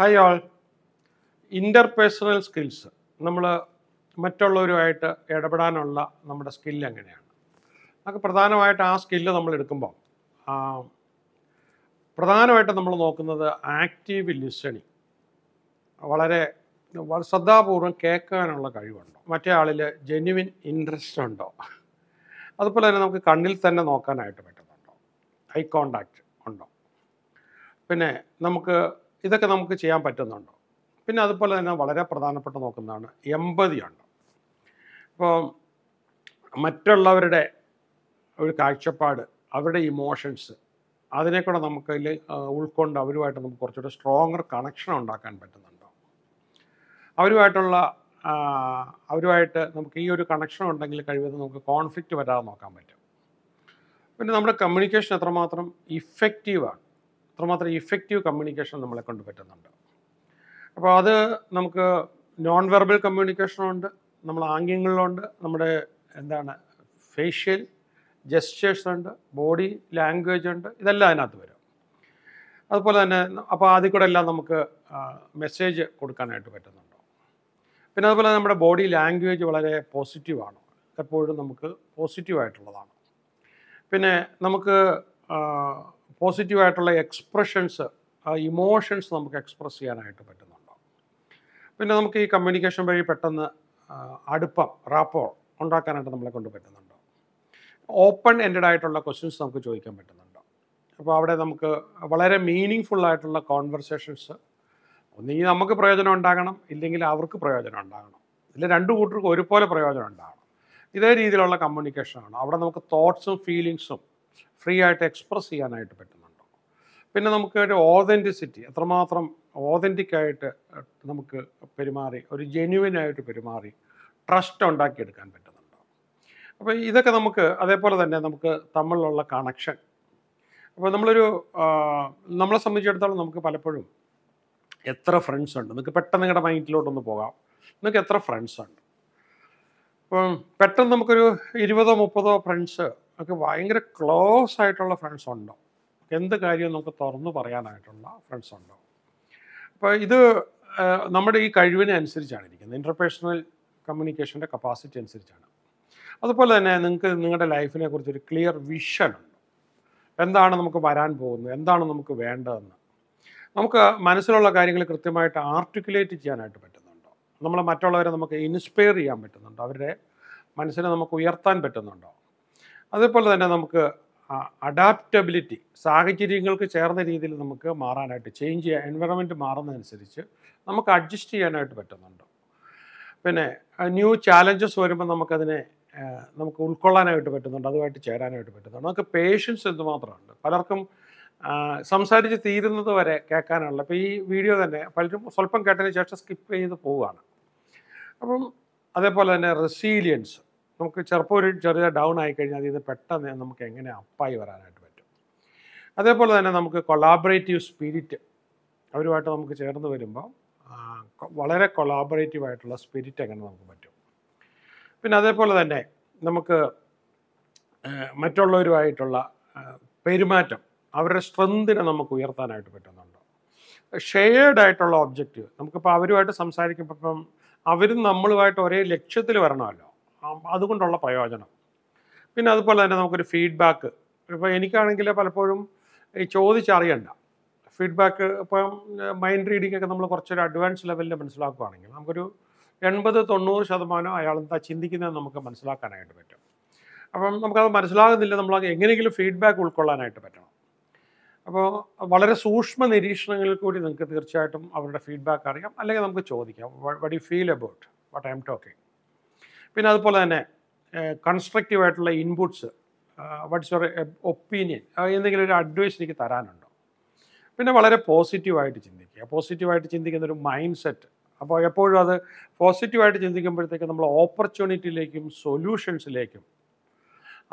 high ആൾ interpersonal skills നമ്മൾ മറ്റുള്ളവരുമായിട്ട് ഇടപെടാനുള്ള നമ്മുടെ സ്കില്ല് എങ്ങനെയാണ് നമുക്ക് പ്രധാനമായിട്ട് ആ സ്കില്ല് നമ്മൾ എടുക്കുമ്പോൾ പ്രധാനമായിട്ട് നമ്മൾ നോക്കുന്നത് ആക്റ്റീവ് ലിസണിങ് വളരെ ശ്രദ്ധാപൂർവം കേൾക്കാനുള്ള കഴിവുണ്ടോ മറ്റേ ആളിൽ ജെന്യുവിൻ ഇൻട്രസ്റ്റ് ഉണ്ടോ അതുപോലെ തന്നെ നമുക്ക് കണ്ണിൽ തന്നെ നോക്കാനായിട്ട് പറ്റുന്നുണ്ടോ ഐ കോണ്ടാക്റ്റ് ഉണ്ടോ പിന്നെ നമുക്ക് ഇതൊക്കെ നമുക്ക് ചെയ്യാൻ പറ്റുന്നുണ്ടോ പിന്നെ അതുപോലെ തന്നെ വളരെ പ്രധാനപ്പെട്ട നോക്കുന്നതാണ് എമ്പതിയുണ്ട് ഇപ്പോൾ മറ്റുള്ളവരുടെ ഒരു കാഴ്ചപ്പാട് അവരുടെ ഇമോഷൻസ് അതിനെക്കൂടെ നമുക്ക് അതിൽ ഉൾക്കൊണ്ട് അവരുമായിട്ട് നമുക്ക് കുറച്ചുകൂടെ സ്ട്രോങ്ങർ കണക്ഷൻ ഉണ്ടാക്കാൻ പറ്റുന്നുണ്ടോ അവരുമായിട്ടുള്ള അവരുമായിട്ട് നമുക്ക് ഈ ഒരു കണക്ഷൻ ഉണ്ടെങ്കിൽ കഴിവതും നമുക്ക് കോൺഫ്ലിക്റ്റ് വരാതെ നോക്കാൻ പറ്റും പിന്നെ നമ്മുടെ കമ്മ്യൂണിക്കേഷൻ എത്രമാത്രം ഇഫക്റ്റീവാണ് അത്രമാത്രം ഇഫക്റ്റീവ് കമ്മ്യൂണിക്കേഷൻ നമ്മളെ കൊണ്ട് പറ്റുന്നുണ്ട് അപ്പോൾ അത് നമുക്ക് നോൺ വെർബൽ കമ്മ്യൂണിക്കേഷനുണ്ട് നമ്മൾ ആംഗ്യങ്ങളിലുണ്ട് നമ്മുടെ എന്താണ് ഫേഷ്യൽ ജെസ്റ്റേഴ്സ് ഉണ്ട് ബോഡി ലാംഗ്വേജ് ഉണ്ട് ഇതെല്ലാം അതിനകത്ത് വരും അതുപോലെ തന്നെ അപ്പോൾ അതിൽ കൂടെ എല്ലാം നമുക്ക് മെസ്സേജ് കൊടുക്കാനായിട്ട് പറ്റുന്നുണ്ടോ പിന്നെ അതുപോലെ നമ്മുടെ ബോഡി ലാംഗ്വേജ് വളരെ പോസിറ്റീവാണ് എപ്പോഴും നമുക്ക് പോസിറ്റീവായിട്ടുള്ളതാണ് പിന്നെ നമുക്ക് പോസിറ്റീവായിട്ടുള്ള എക്സ്പ്രഷൻസ് ഇമോഷൻസ് നമുക്ക് എക്സ്പ്രസ് ചെയ്യാനായിട്ട് പറ്റുന്നുണ്ടോ പിന്നെ നമുക്ക് ഈ കമ്മ്യൂണിക്കേഷൻ വഴി പെട്ടെന്ന് അടുപ്പം റാപ്പോ ഉണ്ടാക്കാനായിട്ട് നമ്മളെ കൊണ്ട് പറ്റുന്നുണ്ടോ ഓപ്പൺ എൻഡഡ് ആയിട്ടുള്ള ക്വസ്റ്റ്യൻസ് നമുക്ക് ചോദിക്കാൻ പറ്റുന്നുണ്ടോ അപ്പോൾ അവിടെ നമുക്ക് വളരെ മീനിങ് ഫുള്ളായിട്ടുള്ള കോൺവെർസേഷൻസ് ഒന്നുകിൽ നമുക്ക് പ്രയോജനം ഉണ്ടാകണം ഇല്ലെങ്കിൽ അവർക്ക് പ്രയോജനം ഉണ്ടാകണം ഇല്ല രണ്ട് കൂട്ടർക്കും ഒരുപോലെ പ്രയോജനം ഉണ്ടാകണം ഇതേ രീതിയിലുള്ള കമ്മ്യൂണിക്കേഷനാണ് അവിടെ നമുക്ക് തോട്ട്സും ഫീലിങ്സും ഫ്രീ ആയിട്ട് എക്സ്പ്രസ് ചെയ്യാനായിട്ട് പറ്റുന്നുണ്ടോ പിന്നെ നമുക്ക് ഒരു ഓതൻറ്റിസിറ്റി എത്രമാത്രം ഓതൻറ്റിക്കായിട്ട് നമുക്ക് പെരുമാറി ഒരു ആയിട്ട് പെരുമാറി ട്രസ്റ്റ് ഉണ്ടാക്കിയെടുക്കാൻ പറ്റുന്നുണ്ടോ അപ്പോൾ ഇതൊക്കെ നമുക്ക് അതേപോലെ തന്നെ നമുക്ക് തമ്മിലുള്ള കണക്ഷൻ അപ്പോൾ നമ്മളൊരു നമ്മളെ സംബന്ധിച്ചിടത്തോളം നമുക്ക് പലപ്പോഴും എത്ര ഫ്രണ്ട്സ് ഉണ്ട് നിങ്ങൾക്ക് പെട്ടെന്ന് നിങ്ങളുടെ മൈൻഡിലോട്ടൊന്ന് പോകാം നിങ്ങൾക്ക് എത്ര ഫ്രണ്ട്സ് ഉണ്ട് അപ്പം പെട്ടെന്ന് നമുക്കൊരു ഇരുപതോ മുപ്പതോ ഫ്രണ്ട്സ് ഒക്കെ ഭയങ്കര ക്ലോസ് ആയിട്ടുള്ള ഫ്രണ്ട്സ് ഉണ്ടോ എന്ത് കാര്യവും നമുക്ക് തുറന്നു പറയാനായിട്ടുള്ള ഫ്രണ്ട്സ് ഉണ്ടോ അപ്പോൾ ഇത് നമ്മുടെ ഈ കഴിവിനെ അനുസരിച്ചാണ് ഇരിക്കുന്നത് ഇൻ്റർപേഴ്സണൽ കമ്മ്യൂണിക്കേഷൻ്റെ കപ്പാസിറ്റി അനുസരിച്ചാണ് അതുപോലെ തന്നെ നിങ്ങൾക്ക് നിങ്ങളുടെ ലൈഫിനെ കുറിച്ചൊരു ക്ലിയർ വിഷൻ ഉണ്ട് എന്താണ് നമുക്ക് വരാൻ പോകുന്നത് എന്താണ് നമുക്ക് വേണ്ടതെന്ന് നമുക്ക് മനസ്സിലുള്ള കാര്യങ്ങൾ കൃത്യമായിട്ട് ആർട്ടിക്കുലേറ്റ് ചെയ്യാനായിട്ട് പറ്റുന്നുണ്ടോ നമ്മൾ മറ്റുള്ളവരെ നമുക്ക് ഇൻസ്പയർ ചെയ്യാൻ പറ്റുന്നുണ്ടോ അവരുടെ മനസ്സിനെ നമുക്ക് ഉയർത്താൻ പറ്റുന്നുണ്ടോ അതേപോലെ തന്നെ നമുക്ക് അഡാപ്റ്റബിലിറ്റി സാഹചര്യങ്ങൾക്ക് ചേർന്ന രീതിയിൽ നമുക്ക് മാറാനായിട്ട് ചേഞ്ച് ചെയ്യാൻ എൻവയറമെൻറ്റ് മാറുന്നതനുസരിച്ച് നമുക്ക് അഡ്ജസ്റ്റ് ചെയ്യാനായിട്ട് പറ്റുന്നുണ്ട് പിന്നെ ന്യൂ ചാലഞ്ചസ് വരുമ്പോൾ നമുക്കതിനെ നമുക്ക് ഉൾക്കൊള്ളാനായിട്ട് പറ്റുന്നുണ്ട് അതുമായിട്ട് ചേരാനായിട്ട് പറ്റുന്നുണ്ട് നമുക്ക് പേഷ്യൻസ് എന്തുമാത്രമുണ്ട് പലർക്കും സംസാരിച്ച് തീരുന്നത് വരെ കേൾക്കാനുള്ള ഇപ്പോൾ ഈ വീഡിയോ തന്നെ പലരും സ്വല്പം കേട്ടതിന് ശേഷം സ്കിപ്പ് ചെയ്ത് പോവുകയാണ് അപ്പം അതേപോലെ തന്നെ റെസീലിയൻസ് നമുക്ക് ചിലപ്പോൾ ഒരു ചെറിയ ഡൗൺ ആയി കഴിഞ്ഞാൽ അതിൽ നിന്ന് പെട്ടെന്ന് നമുക്ക് എങ്ങനെ അപ്പായി വരാനായിട്ട് പറ്റും അതേപോലെ തന്നെ നമുക്ക് കൊളാബറേറ്റീവ് സ്പിരിറ്റ് അവരുമായിട്ട് നമുക്ക് ചേർന്ന് വരുമ്പോൾ വളരെ കൊളാബറേറ്റീവ് ആയിട്ടുള്ള സ്പിരിറ്റ് എങ്ങനെ നമുക്ക് പറ്റും പിന്നെ അതേപോലെ തന്നെ നമുക്ക് മറ്റുള്ളവരുമായിട്ടുള്ള പെരുമാറ്റം അവരുടെ സ്ട്രെങ്തിനെ നമുക്ക് ഉയർത്താനായിട്ട് പറ്റുന്നുണ്ടോ ഷെയർഡ് ആയിട്ടുള്ള ഒബ്ജക്റ്റീവ് നമുക്കിപ്പോൾ അവരുമായിട്ട് സംസാരിക്കുമ്പോൾ ഇപ്പം അവരും നമ്മളുമായിട്ട് ഒരേ ലക്ഷ്യത്തിൽ വരണമല്ലോ അതുകൊണ്ടുള്ള പ്രയോജനം പിന്നെ അതുപോലെ തന്നെ നമുക്കൊരു ഫീഡ്ബാക്ക് ഇപ്പോൾ എനിക്കാണെങ്കിൽ പലപ്പോഴും ഈ ചോദിച്ചറിയണ്ട ഫീഡ്ബാക്ക് ഇപ്പം മൈൻഡ് റീഡിംഗ് ഒക്കെ നമ്മൾ കുറച്ചൊരു അഡ്വാൻസ് ലെവലിൽ മനസ്സിലാക്കുകയാണെങ്കിൽ നമുക്കൊരു എൺപത് തൊണ്ണൂറ് ശതമാനം അയാൾ എന്താ ചിന്തിക്കുന്നത് നമുക്ക് മനസ്സിലാക്കാനായിട്ട് പറ്റും അപ്പം നമുക്കത് മനസ്സിലാകുന്നില്ല നമ്മൾ എങ്ങനെയെങ്കിലും ഫീഡ്ബാക്ക് ഉൾക്കൊള്ളാനായിട്ട് പറ്റണം അപ്പോൾ വളരെ സൂക്ഷ്മ നിരീക്ഷണങ്ങളിൽ കൂടി നിങ്ങൾക്ക് തീർച്ചയായിട്ടും അവരുടെ ഫീഡ്ബാക്ക് അറിയാം അല്ലെങ്കിൽ നമുക്ക് ചോദിക്കാം what you feel about what I'm talking പിന്നെ അതുപോലെ തന്നെ കൺസ്ട്രക്റ്റീവ് ആയിട്ടുള്ള ഇൻപുട്സ് വാട്ട്സ് യുവർ ഒപ്പീനിയൻ എന്തെങ്കിലും ഒരു അഡ്വൈസ് എനിക്ക് തരാനുണ്ടോ പിന്നെ വളരെ പോസിറ്റീവായിട്ട് ചിന്തിക്കുക പോസിറ്റീവായിട്ട് ചിന്തിക്കുന്ന ഒരു മൈൻഡ് സെറ്റ് അപ്പോൾ എപ്പോഴും അത് പോസിറ്റീവായിട്ട് ചിന്തിക്കുമ്പോഴത്തേക്ക് നമ്മൾ ഓപ്പർച്യൂണിറ്റിയിലേക്കും സൊല്യൂഷൻസിലേക്കും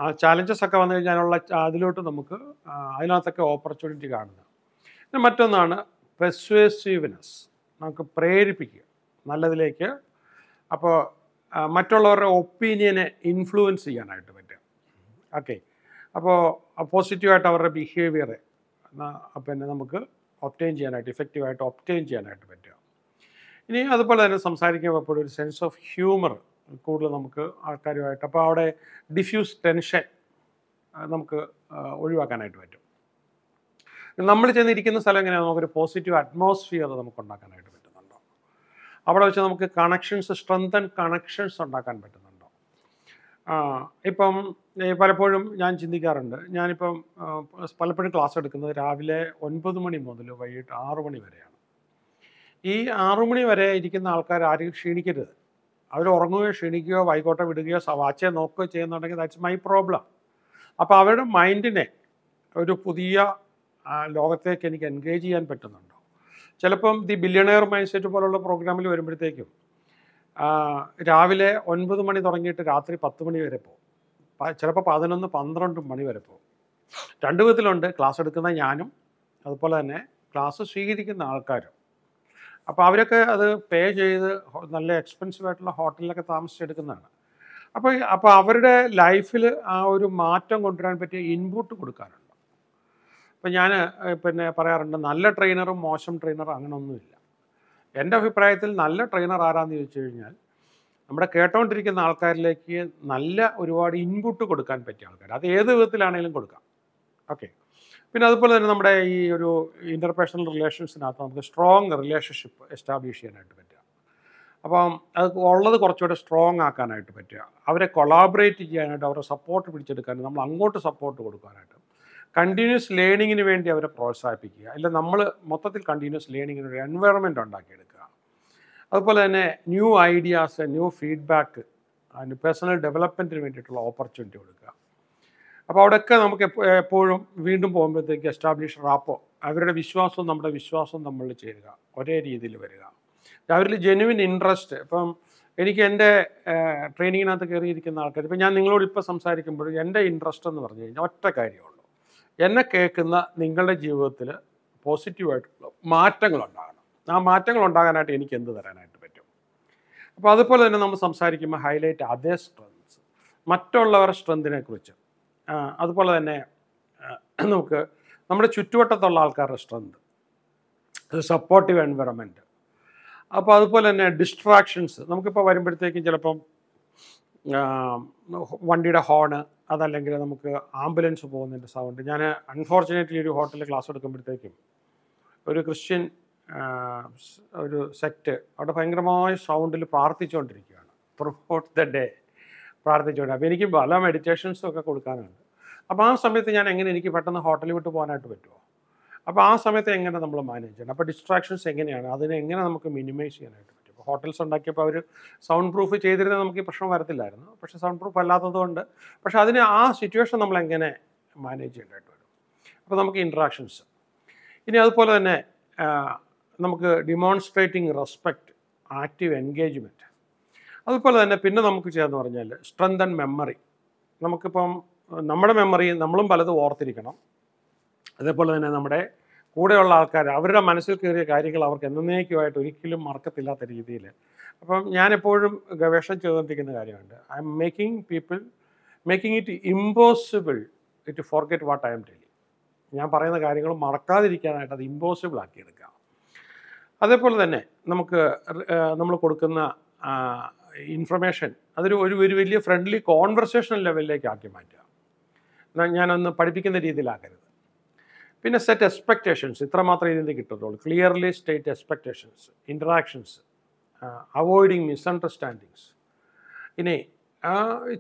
ആ ചാലഞ്ചസ് ഒക്കെ വന്നു കഴിഞ്ഞാലുള്ള അതിലോട്ട് നമുക്ക് അതിനകത്തൊക്കെ ഓപ്പർച്യൂണിറ്റി കാണുന്നത് പിന്നെ മറ്റൊന്നാണ് പെസ്വേസീവ്നെസ് നമുക്ക് പ്രേരിപ്പിക്കുക നല്ലതിലേക്ക് അപ്പോൾ മറ്റുള്ളവരുടെ ഒപ്പീനിയനെ ഇൻഫ്ലുവൻസ് ചെയ്യാനായിട്ട് പറ്റുക ഓക്കെ അപ്പോൾ പോസിറ്റീവായിട്ട് അവരുടെ ബിഹേവിയർ പിന്നെ നമുക്ക് ഒപ്റ്റെയിൻ ചെയ്യാനായിട്ട് ഇഫക്റ്റീവായിട്ട് ഒപ്റ്റെയിൻ ചെയ്യാനായിട്ട് പറ്റുക ഇനി അതുപോലെ തന്നെ സംസാരിക്കുമ്പോൾ എപ്പോഴും ഒരു സെൻസ് ഓഫ് ഹ്യൂമർ കൂടുതൽ നമുക്ക് ആൾക്കാരുമായിട്ട് അപ്പോൾ അവിടെ ഡിഫ്യൂസ് ടെൻഷൻ നമുക്ക് ഒഴിവാക്കാനായിട്ട് പറ്റും നമ്മൾ ചെന്നിരിക്കുന്ന സ്ഥലം എങ്ങനെയാണ് നമുക്കൊരു പോസിറ്റീവ് അറ്റ്മോസ്ഫിയർ നമുക്ക് ഉണ്ടാക്കാനായിട്ട് അവിടെ വെച്ച് നമുക്ക് കണക്ഷൻസ് സ്ട്രെങ്തൻ കണക്ഷൻസ് ഉണ്ടാക്കാൻ പറ്റുന്നുണ്ടോ ഇപ്പം പലപ്പോഴും ഞാൻ ചിന്തിക്കാറുണ്ട് ഞാനിപ്പം പലപ്പോഴും ക്ലാസ് എടുക്കുന്നത് രാവിലെ ഒൻപത് മണി മുതൽ വൈകിട്ട് ആറു മണി വരെയാണ് ഈ ആറു മണി വരെ ഇരിക്കുന്ന ആൾക്കാർ ആരും ക്ഷീണിക്കരുത് അവർ ഉറങ്ങുകയോ ക്ഷീണിക്കുകയോ വൈകോട്ടെ വിടുകയോ വാച്ചേ നോക്കുകയോ ചെയ്യുന്നുണ്ടെങ്കിൽ ദാറ്റ്സ് മൈ പ്രോബ്ലം അപ്പോൾ അവരുടെ മൈൻഡിനെ ഒരു പുതിയ ലോകത്തേക്ക് എനിക്ക് എൻഗേജ് ചെയ്യാൻ പറ്റുന്നുണ്ട് ചിലപ്പം ദി ബില്യണയർ മൈൻഡ്സെറ്റ് പോലുള്ള പ്രോഗ്രാമിൽ വരുമ്പോഴത്തേക്കും രാവിലെ ഒൻപത് മണി തുടങ്ങിയിട്ട് രാത്രി പത്ത് മണി വരെ പോകും ചിലപ്പോൾ പതിനൊന്ന് പന്ത്രണ്ട് മണി വരെ പോകും രണ്ട് വിധത്തിലുണ്ട് ക്ലാസ് എടുക്കുന്ന ഞാനും അതുപോലെ തന്നെ ക്ലാസ് സ്വീകരിക്കുന്ന ആൾക്കാരും അപ്പോൾ അവരൊക്കെ അത് പേ ചെയ്ത് നല്ല എക്സ്പെൻസീവ് ആയിട്ടുള്ള ഹോട്ടലിലൊക്കെ താമസിച്ചെടുക്കുന്നതാണ് അപ്പോൾ അപ്പോൾ അവരുടെ ലൈഫിൽ ആ ഒരു മാറ്റം കൊണ്ടുവരാൻ പറ്റിയ ഇൻപുട്ട് കൊടുക്കാനുണ്ട് ഇപ്പം ഞാൻ പിന്നെ പറയാറുണ്ട് നല്ല ട്രെയിനറും മോശം ട്രെയിനറും അങ്ങനെയൊന്നുമില്ല എൻ്റെ അഭിപ്രായത്തിൽ നല്ല ട്രെയിനർ ആരാന്ന് ചോദിച്ചു കഴിഞ്ഞാൽ നമ്മുടെ കേട്ടോണ്ടിരിക്കുന്ന ആൾക്കാരിലേക്ക് നല്ല ഒരുപാട് ഇൻപുട്ട് കൊടുക്കാൻ പറ്റിയ ആൾക്കാർ അത് ഏത് വിധത്തിലാണെങ്കിലും കൊടുക്കാം ഓക്കെ പിന്നെ അതുപോലെ തന്നെ നമ്മുടെ ഈ ഒരു ഇൻ്റർപേഴ്സണൽ റിലേഷൻസിനകത്ത് നമുക്ക് സ്ട്രോങ് റിലേഷൻഷിപ്പ് എസ്റ്റാബ്ലിഷ് ചെയ്യാനായിട്ട് പറ്റുക അപ്പം അത് ഉള്ളത് കുറച്ചുകൂടെ സ്ട്രോങ് ആക്കാനായിട്ട് പറ്റുക അവരെ കൊളാബറേറ്റ് ചെയ്യാനായിട്ട് അവരെ സപ്പോർട്ട് പിടിച്ചെടുക്കാനും നമ്മൾ അങ്ങോട്ട് സപ്പോർട്ട് കൊടുക്കാനായിട്ട് കണ്ടിന്യൂസ് ലേണിങ്ങിന് വേണ്ടി അവരെ പ്രോത്സാഹിപ്പിക്കുക അല്ല നമ്മൾ മൊത്തത്തിൽ കണ്ടിന്യൂസ് ലേണിങ്ങിന് ഒരു എൻവയറമെൻറ്റ് ഉണ്ടാക്കിയെടുക്കുക അതുപോലെ തന്നെ ന്യൂ ഐഡിയാസ് ന്യൂ ഫീഡ്ബാക്ക് അതിന് പേഴ്സണൽ ഡെവലപ്മെൻറ്റിന് വേണ്ടിയിട്ടുള്ള ഓപ്പർച്യൂണിറ്റി കൊടുക്കുക അപ്പോൾ അവിടെയൊക്കെ നമുക്ക് എപ്പോഴും വീണ്ടും പോകുമ്പോഴത്തേക്ക് എസ്റ്റാബ്ലിഷ് റാപ്പോ അവരുടെ വിശ്വാസവും നമ്മുടെ വിശ്വാസവും നമ്മളിൽ ചേരുക ഒരേ രീതിയിൽ വരിക അവരിൽ ജെനുവിൻ ഇൻട്രസ്റ്റ് ഇപ്പം എനിക്ക് എൻ്റെ ട്രെയിനിങ്ങിനകത്ത് കയറിയിരിക്കുന്ന ആൾക്കാർ ഇപ്പം ഞാൻ നിങ്ങളോട് ഇപ്പോൾ സംസാരിക്കുമ്പോഴും എൻ്റെ ഇൻട്രസ്റ്റ് എന്ന് പറഞ്ഞു കഴിഞ്ഞാൽ ഒറ്റ കാര്യമാണ് എന്നെ കേൾക്കുന്ന നിങ്ങളുടെ ജീവിതത്തിൽ പോസിറ്റീവായിട്ടുള്ള മാറ്റങ്ങൾ ഉണ്ടാകണം ആ മാറ്റങ്ങൾ ഉണ്ടാകാനായിട്ട് എനിക്ക് എന്ത് തരാനായിട്ട് പറ്റും അപ്പോൾ അതുപോലെ തന്നെ നമ്മൾ സംസാരിക്കുമ്പോൾ ഹൈലൈറ്റ് അതേ സ്ട്രെങ്സ് മറ്റുള്ളവരുടെ സ്ട്രെങ്തിനെ കുറിച്ച് അതുപോലെ തന്നെ നമുക്ക് നമ്മുടെ ചുറ്റുവട്ടത്തുള്ള ആൾക്കാരുടെ സ്ട്രെങ്ത് സപ്പോർട്ടീവ് എൻവയറമെൻറ്റ് അപ്പോൾ അതുപോലെ തന്നെ ഡിസ്ട്രാക്ഷൻസ് നമുക്കിപ്പോൾ വരുമ്പോഴത്തേക്കും ചിലപ്പം വണ്ടിയുടെ ഹോണ് അതല്ലെങ്കിൽ നമുക്ക് ആംബുലൻസ് പോകുന്നതിൻ്റെ സൗണ്ട് ഞാൻ അൺഫോർച്ചുനേറ്റ്ലി ഒരു ഹോട്ടലിൽ ക്ലാസ് എടുക്കുമ്പോഴത്തേക്കും ഒരു ക്രിസ്ത്യൻ ഒരു സെക്റ്റ് അവിടെ ഭയങ്കരമായ സൗണ്ടിൽ പ്രാർത്ഥിച്ചുകൊണ്ടിരിക്കുകയാണ് ത്രൂ ദ ഡേ പ്രാർത്ഥിച്ചുകൊണ്ട് അപ്പോൾ എനിക്ക് പല മെഡിറ്റേഷൻസും ഒക്കെ കൊടുക്കാനുണ്ട് അപ്പോൾ ആ സമയത്ത് ഞാൻ എങ്ങനെ എനിക്ക് പെട്ടെന്ന് ഹോട്ടലിൽ വിട്ട് പോകാനായിട്ട് പറ്റുമോ അപ്പോൾ ആ സമയത്ത് എങ്ങനെ നമ്മൾ മാനേജ് ചെയ്യണം അപ്പോൾ ഡിസ്ട്രാക്ഷൻസ് എങ്ങനെയാണ് അതിനെ എങ്ങനെ നമുക്ക് മിനിമൈസ് ചെയ്യാനായിട്ട് ഹോട്ടൽസ് ഉണ്ടാക്കിയപ്പോൾ അവർ സൗണ്ട് പ്രൂഫ് ചെയ്തിരുന്നാൽ നമുക്ക് ഈ പ്രശ്നം വരത്തില്ലായിരുന്നു പക്ഷേ സൗണ്ട് പ്രൂഫ് അല്ലാത്തതുകൊണ്ട് പക്ഷേ അതിന് ആ സിറ്റുവേഷൻ നമ്മൾ എങ്ങനെ മാനേജ് ചെയ്യേണ്ടതായിട്ട് വരും അപ്പോൾ നമുക്ക് ഇൻട്രാക്ഷൻസ് ഇനി അതുപോലെ തന്നെ നമുക്ക് ഡിമോൺസ്ട്രേറ്റിംഗ് റെസ്പെക്റ്റ് ആക്റ്റീവ് എൻഗേജ്മെൻറ്റ് അതുപോലെ തന്നെ പിന്നെ നമുക്ക് ചെയ്യാന്ന് പറഞ്ഞാൽ സ്ട്രെങ്ത് ആൻഡ് മെമ്മറി നമുക്കിപ്പം നമ്മുടെ മെമ്മറി നമ്മളും പലതും ഓർത്തിരിക്കണം അതേപോലെ തന്നെ നമ്മുടെ കൂടെയുള്ള ആൾക്കാർ അവരുടെ മനസ്സിൽ കയറിയ കാര്യങ്ങൾ അവർക്ക് എന്നേക്കുമായിട്ട് ഒരിക്കലും മറക്കത്തില്ലാത്ത രീതിയിൽ അപ്പം ഞാനെപ്പോഴും ഗവേഷണം ചെയ്തുകൊണ്ടിരിക്കുന്ന കാര്യമുണ്ട് I'm making people making it impossible it forget what I'm tell ഞാൻ പറയുന്ന കാര്യങ്ങൾ മറക്കാതിരിക്കാനായിട്ട് അത് ഇമ്പോസിബിൾ ആക്കിയെടുക്കാം അതേപോലെ തന്നെ നമുക്ക് നമ്മൾ കൊടുക്കുന്ന ഇൻഫർമേഷൻ അതൊരു ഒരു ഒരു വലിയ ഫ്രണ്ട്ലി കോൺവെർസേഷൻ ലെവലിലേക്ക് ആക്കി മാറ്റുക ഞാനൊന്ന് പഠിപ്പിക്കുന്ന രീതിയിലാക്കരുത് പിന്നെ സെറ്റ് എക്സ്പെക്റ്റേഷൻസ് ഇത്രമാത്രമേ ഇതിൻ്റെ കിട്ടത്തുള്ളൂ clearly state expectations interactions avoiding misunderstandings ഇനി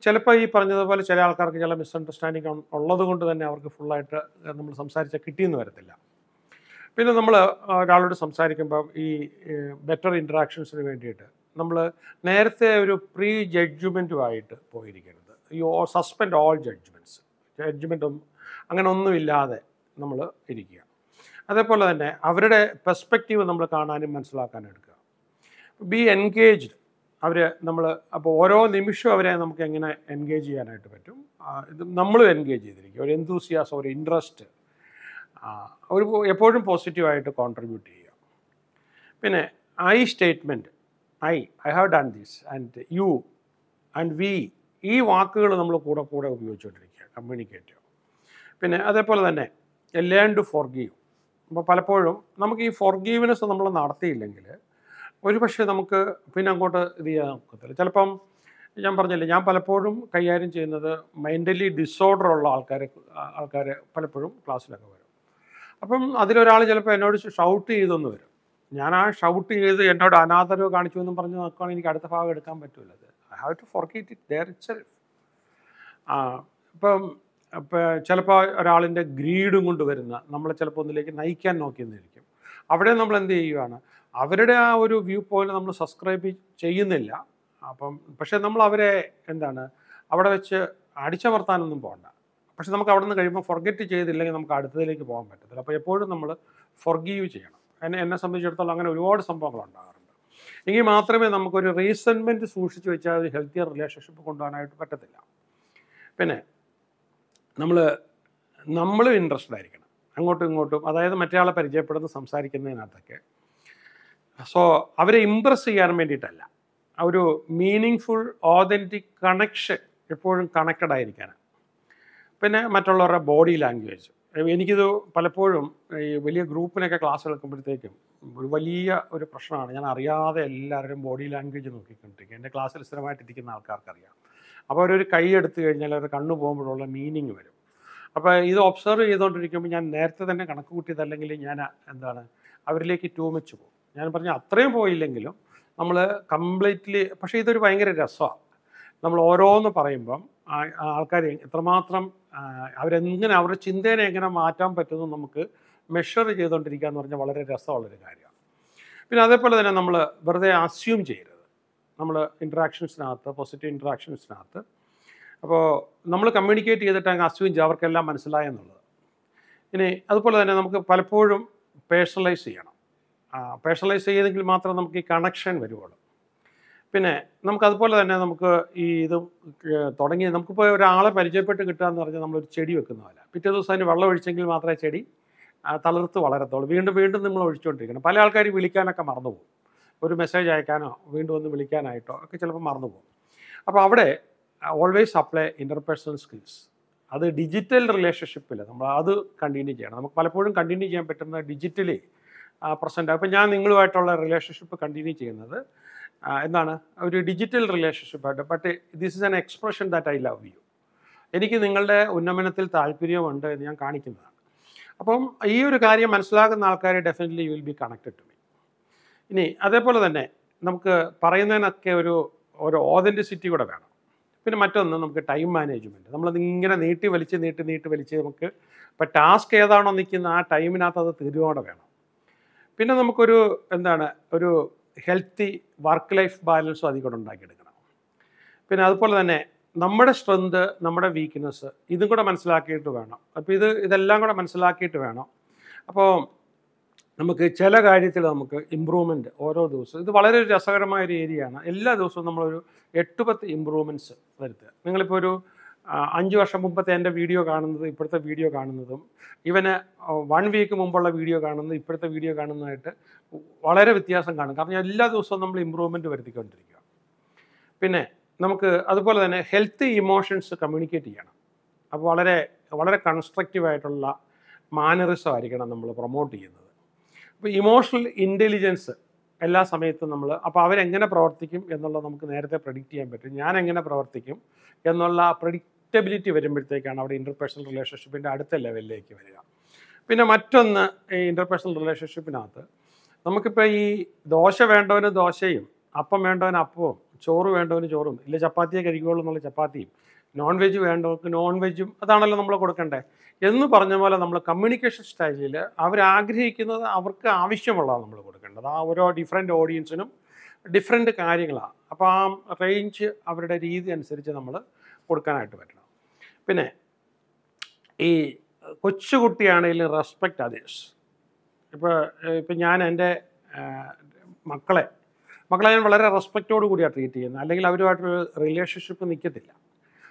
ചിലപ്പോൾ ഈ പറഞ്ഞതുപോലെ ചില ആൾക്കാർക്ക് ചില മിസ്അണ്ടർസ്റ്റാൻഡിങ് ഉള്ളത് കൊണ്ട് തന്നെ അവർക്ക് ഫുള്ളായിട്ട് നമ്മൾ സംസാരിച്ചാൽ കിട്ടിയെന്ന് വരത്തില്ല പിന്നെ നമ്മൾ ഒരാളോട് സംസാരിക്കുമ്പോൾ ഈ ബെറ്റർ ഇൻട്രാക്ഷൻസിന് വേണ്ടിയിട്ട് നമ്മൾ നേരത്തെ ഒരു പ്രീ ജഡ്ജ്മെൻറ്റുമായിട്ട് പോയിരിക്കരുത് യു സസ്പെൻഡ് ഓൾ ജഡ്ജ്മെൻറ്റ്സ് ജഡ്ജ്മെൻറ്റും അങ്ങനെ ഒന്നുമില്ലാതെ നമ്മൾ ഇരിക്കുക അതേപോലെ തന്നെ അവരുടെ പെർസ്പെക്റ്റീവ് നമ്മൾ കാണാനും മനസ്സിലാക്കാനും എടുക്കുക ബി എൻഗേജ്ഡ് അവർ നമ്മൾ അപ്പോൾ ഓരോ നിമിഷവും അവരെ നമുക്ക് എങ്ങനെ എൻഗേജ് ചെയ്യാനായിട്ട് പറ്റും ഇത് നമ്മളും എൻഗേജ് ചെയ്തിരിക്കും ഒരു എന്തൂസിയാസം ഒരു ഇൻട്രസ്റ്റ് ഒരു എപ്പോഴും പോസിറ്റീവായിട്ട് കോൺട്രിബ്യൂട്ട് ചെയ്യുക പിന്നെ I statement I I have done this and you and we ഈ വാക്കുകൾ നമ്മൾ കൂടെ കൂടെ ഉപയോഗിച്ചുകൊണ്ടിരിക്കുക കമ്മ്യൂണിക്കേറ്റ് പിന്നെ അതേപോലെ തന്നെ ലേൺ ടു ഫോർഗീവ് അപ്പോൾ പലപ്പോഴും നമുക്ക് ഈ ഫോർഗീവ്നെസ് നമ്മൾ നടത്തിയില്ലെങ്കിൽ ഒരുപക്ഷെ നമുക്ക് പിന്നെ അങ്ങോട്ട് ഇത് ചെയ്യാൻ ഒക്കത്തില്ല ചിലപ്പം ഞാൻ പറഞ്ഞില്ലേ ഞാൻ പലപ്പോഴും കൈകാര്യം ചെയ്യുന്നത് മൈൻഡലി ഡിസോർഡർ ഉള്ള ആൾക്കാരെ ആൾക്കാരെ പലപ്പോഴും ക്ലാസ്സിലൊക്കെ വരും അപ്പം അതിലൊരാൾ ചിലപ്പോൾ എന്നോട് ഷൗട്ട് ചെയ്തെന്ന് വരും ഞാൻ ആ ഷൗട്ട് ചെയ്ത് എന്നോട് അനാദരവ് കാണിച്ചു എന്ന് പറഞ്ഞ് നോക്കുകയാണെങ്കിൽ എനിക്ക് അടുത്ത ഭാഗം എടുക്കാൻ പറ്റില്ല I have to keep it there itself ഇപ്പം ചിലപ്പോൾ ഒരാളിൻ്റെ ഗ്രീഡും കൊണ്ട് വരുന്ന നമ്മളെ ചിലപ്പോൾ ഒന്നിലേക്ക് നയിക്കാൻ നോക്കിയെന്നിരിക്കും അവിടെ നമ്മൾ എന്ത് ചെയ്യുകയാണ് അവരുടെ ആ ഒരു വ്യൂ പോയിന്റ് നമ്മൾ സബ്സ്ക്രൈബ് ചെയ്യുന്നില്ല അപ്പം പക്ഷേ നമ്മൾ അവരെ എന്താണ് അവിടെ വെച്ച് അടിച്ചമർത്താനൊന്നും പോകണ്ട പക്ഷെ നമുക്ക് അവിടെ നിന്ന് കഴിയുമ്പോൾ ഫൊർഗെറ്റ് ചെയ്തില്ലെങ്കിൽ നമുക്ക് അടുത്തതിലേക്ക് പോകാൻ പറ്റത്തില്ല അപ്പോൾ എപ്പോഴും നമ്മൾ ഫൊർഗീവ് ചെയ്യണം എന്നെ എന്നെ സംബന്ധിച്ചിടത്തോളം അങ്ങനെ ഒരുപാട് സംഭവങ്ങൾ ഉണ്ടാകാറുണ്ട് എങ്കിൽ മാത്രമേ നമുക്കൊരു റീസൺമെൻറ്റ് സൂക്ഷിച്ചു വെച്ചാൽ ഒരു ഹെൽത്തിയർ റിലേഷൻഷിപ്പ് കൊണ്ടുപോകാനായിട്ട് പറ്റത്തില്ല പിന്നെ നമ്മൾ നമ്മളും ഇൻട്രസ്റ്റഡ് ആയിരിക്കണം അങ്ങോട്ടും ഇങ്ങോട്ടും അതായത് മറ്റേ പരിചയപ്പെടുന്ന സംസാരിക്കുന്നതിനകത്തൊക്കെ സോ അവരെ ഇമ്പ്രസ് ചെയ്യാൻ വേണ്ടിയിട്ടല്ല ഒരു മീനിങ് ഫുൾ ഓതൻറ്റിക് കണക്ഷൻ എപ്പോഴും കണക്റ്റഡ് ആയിരിക്കാനാണ് പിന്നെ മറ്റുള്ളവരുടെ ബോഡി ലാംഗ്വേജ് എനിക്കിത് പലപ്പോഴും ഈ വലിയ ഗ്രൂപ്പിനൊക്കെ ക്ലാസ് എടുക്കുമ്പോഴത്തേക്കും ഒരു വലിയ ഒരു പ്രശ്നമാണ് ഞാൻ അറിയാതെ എല്ലാവരുടെയും ബോഡി ലാംഗ്വേജ് നോക്കിക്കൊണ്ടിരിക്കുക എൻ്റെ ക്ലാസ്സിൽ സ്ഥിരമായിട്ടിരിക്കുന്ന ആൾക്കാർക്കറിയാം അപ്പോൾ അവരൊരു എടുത്തു കഴിഞ്ഞാൽ അവരുടെ കണ്ണു പോകുമ്പോഴുള്ള മീനിങ് വരും അപ്പോൾ ഇത് ഒബ്സർവ് ചെയ്തുകൊണ്ടിരിക്കുമ്പോൾ ഞാൻ നേരത്തെ തന്നെ കണക്ക് കൂട്ടിയതല്ലെങ്കിൽ ഞാൻ എന്താണ് അവരിലേക്ക് ടൂമിച്ച് പോകും ഞാൻ പറഞ്ഞ അത്രയും പോയില്ലെങ്കിലും നമ്മൾ കംപ്ലീറ്റ്ലി പക്ഷേ ഇതൊരു ഭയങ്കര രസമാണ് നമ്മൾ ഓരോന്ന് പറയുമ്പം ആൾക്കാർ എത്രമാത്രം അവരെങ്ങനെ അവരുടെ ചിന്തേനെ എങ്ങനെ മാറ്റാൻ പറ്റുമെന്ന് നമുക്ക് മെഷർ ചെയ്തുകൊണ്ടിരിക്കുക എന്ന് പറഞ്ഞാൽ വളരെ രസമുള്ളൊരു കാര്യമാണ് പിന്നെ അതേപോലെ തന്നെ നമ്മൾ വെറുതെ അസ്യൂം ചെയ്യരുത് നമ്മൾ ഇൻട്രാക്ഷൻസിനകത്ത് പോസിറ്റീവ് ഇൻട്രാക്ഷൻസിനകത്ത് അപ്പോൾ നമ്മൾ കമ്മ്യൂണിക്കേറ്റ് ചെയ്തിട്ടാണ് അങ്ങ് അസ്വിഞ്ച് അവർക്കെല്ലാം എന്നുള്ളത് ഇനി അതുപോലെ തന്നെ നമുക്ക് പലപ്പോഴും പേഴ്സണലൈസ് ചെയ്യണം പേഴ്സണലൈസ് ചെയ്തെങ്കിൽ മാത്രമേ നമുക്ക് ഈ കണക്ഷൻ വരുവുള്ളൂ പിന്നെ നമുക്കതുപോലെ തന്നെ നമുക്ക് ഈ ഇത് തുടങ്ങി നമുക്കിപ്പോൾ ഒരാളെ പരിചയപ്പെട്ട് കിട്ടുക എന്ന് പറഞ്ഞാൽ നമ്മളൊരു ചെടി വെക്കുന്ന പോലെ പിറ്റേ ദിവസം അതിന് വെള്ളം ഒഴിച്ചെങ്കിൽ മാത്രമേ ചെടി തളർത്ത് വളരത്തുള്ളൂ വീണ്ടും വീണ്ടും നമ്മൾ ഒഴിച്ചുകൊണ്ടിരിക്കണം പല ആൾക്കാർ വിളിക്കാനൊക്കെ മറന്നുപോകും പോകും ഒരു മെസ്സേജ് അയക്കാനോ വീണ്ടും ഒന്ന് വിളിക്കാനായിട്ടോ ഒക്കെ ചിലപ്പോൾ മറന്നു പോകും അപ്പോൾ അവിടെ ഓൾവേസ് അപ്ലൈ ഇൻ്റർപേഴ്സണൽ സ്കിൽസ് അത് ഡിജിറ്റൽ റിലേഷൻഷിപ്പിൽ നമ്മൾ അത് കണ്ടിന്യൂ ചെയ്യണം നമുക്ക് പലപ്പോഴും കണ്ടിന്യൂ ചെയ്യാൻ പറ്റുന്ന ഡിജിറ്റലി പ്രസൻ്റ് അപ്പോൾ ഞാൻ നിങ്ങളുമായിട്ടുള്ള റിലേഷൻഷിപ്പ് കണ്ടിന്യൂ ചെയ്യുന്നത് എന്താണ് ഒരു ഡിജിറ്റൽ റിലേഷൻഷിപ്പായിട്ട് but this is an expression that I love you എനിക്ക് നിങ്ങളുടെ ഉന്നമനത്തിൽ താല്പര്യമുണ്ട് എന്ന് ഞാൻ കാണിക്കുന്നതാണ് അപ്പം ഈ ഒരു കാര്യം മനസ്സിലാക്കുന്ന ആൾക്കാരെ definitely you will be connected to ഇനി അതേപോലെ തന്നെ നമുക്ക് പറയുന്നതിനൊക്കെ ഒരു ഒരു ഓതൻറ്റിസിറ്റി കൂടെ വേണം പിന്നെ മറ്റൊന്ന് നമുക്ക് ടൈം മാനേജ്മെൻറ്റ് നമ്മൾ ഇങ്ങനെ നീട്ടി വലിച്ച് നീട്ടി നീട്ടി വലിച്ച് നമുക്ക് ഇപ്പം ടാസ്ക് ഏതാണോ നിൽക്കുന്ന ആ ടൈമിനകത്ത് അത് തീരുവാടെ വേണം പിന്നെ നമുക്കൊരു എന്താണ് ഒരു ഹെൽത്തി വർക്ക് ലൈഫ് ബാലൻസും അതിൽ കൂടെ ഉണ്ടാക്കിയെടുക്കണം പിന്നെ അതുപോലെ തന്നെ നമ്മുടെ സ്ട്രെങ്ത് നമ്മുടെ വീക്ക്നെസ് ഇതും കൂടെ മനസ്സിലാക്കിയിട്ട് വേണം അപ്പോൾ ഇത് ഇതെല്ലാം കൂടെ മനസ്സിലാക്കിയിട്ട് വേണം അപ്പോൾ നമുക്ക് ചില കാര്യത്തിൽ നമുക്ക് ഇമ്പ്രൂവ്മെൻറ്റ് ഓരോ ദിവസവും ഇത് വളരെ രസകരമായ ഒരു ഏരിയയാണ് എല്ലാ ദിവസവും നമ്മളൊരു എട്ട് പത്ത് ഇമ്പ്രൂവ്മെൻറ്റ്സ് വരുത്തുക നിങ്ങളിപ്പോൾ ഒരു അഞ്ച് വർഷം മുമ്പത്തെ എൻ്റെ വീഡിയോ കാണുന്നത് ഇപ്പോഴത്തെ വീഡിയോ കാണുന്നതും ഇവന് വൺ വീക്ക് മുമ്പുള്ള വീഡിയോ കാണുന്നത് ഇപ്പോഴത്തെ വീഡിയോ കാണുന്നതായിട്ട് വളരെ വ്യത്യാസം കാണും കാരണം എല്ലാ ദിവസവും നമ്മൾ ഇമ്പ്രൂവ്മെൻറ്റ് വരുത്തിക്കൊണ്ടിരിക്കുക പിന്നെ നമുക്ക് അതുപോലെ തന്നെ ഹെൽത്തി ഇമോഷൻസ് കമ്മ്യൂണിക്കേറ്റ് ചെയ്യണം അപ്പോൾ വളരെ വളരെ കൺസ്ട്രക്റ്റീവായിട്ടുള്ള മാനറിസം ആയിരിക്കണം നമ്മൾ പ്രൊമോട്ട് ചെയ്യുന്നത് ഇപ്പോൾ ഇമോഷണൽ ഇൻ്റലിജൻസ് എല്ലാ സമയത്തും നമ്മൾ അപ്പോൾ അവരെങ്ങനെ പ്രവർത്തിക്കും എന്നുള്ളത് നമുക്ക് നേരത്തെ പ്രഡിക്റ്റ് ചെയ്യാൻ പറ്റും ഞാൻ എങ്ങനെ പ്രവർത്തിക്കും എന്നുള്ള പ്രഡിക്റ്റബിലിറ്റി വരുമ്പോഴത്തേക്കാണ് അവിടെ ഇൻ്റർപേഴ്സണൽ റിലേഷൻഷിപ്പിൻ്റെ അടുത്ത ലെവലിലേക്ക് വരിക പിന്നെ മറ്റൊന്ന് ഈ ഇൻ്റർപേഴ്സണൽ റിലേഷൻഷിപ്പിനകത്ത് നമുക്കിപ്പോൾ ഈ ദോശ വേണ്ടവന് ദോശയും അപ്പം വേണ്ടവന് അപ്പവും ചോറ് വേണ്ടവന് ചോറും ഇല്ല ചപ്പാത്തിയെ കഴിക്കുകയുള്ളൂ എന്നുള്ള ചപ്പാത്തിയും നോൺ വെജ് വേണ്ടവർക്ക് നോൺ വെജും അതാണല്ലോ നമ്മൾ കൊടുക്കേണ്ടത് എന്ന് പറഞ്ഞ പോലെ നമ്മൾ കമ്മ്യൂണിക്കേഷൻ സ്റ്റൈലിൽ അവരാഗ്രഹിക്കുന്നത് അവർക്ക് ആവശ്യമുള്ളതാണ് നമ്മൾ കൊടുക്കേണ്ടത് ആ ഓരോ ഡിഫറെൻ്റ് ഓഡിയൻസിനും ഡിഫറെൻ്റ് കാര്യങ്ങളാണ് അപ്പോൾ ആ റേഞ്ച് അവരുടെ രീതി അനുസരിച്ച് നമ്മൾ കൊടുക്കാനായിട്ട് പറ്റണം പിന്നെ ഈ കൊച്ചുകുട്ടിയാണെങ്കിലും റെസ്പെക്റ്റ് അതേഴ്സ് ഇപ്പോൾ ഇപ്പം ഞാൻ എൻ്റെ മക്കളെ മക്കളെ ഞാൻ വളരെ റെസ്പെക്റ്റോട് കൂടിയാണ് ട്രീറ്റ് ചെയ്യുന്നത് അല്ലെങ്കിൽ അവരുമായിട്ടൊരു റിലേഷൻഷിപ്പ് നിൽക്കത്തില്ല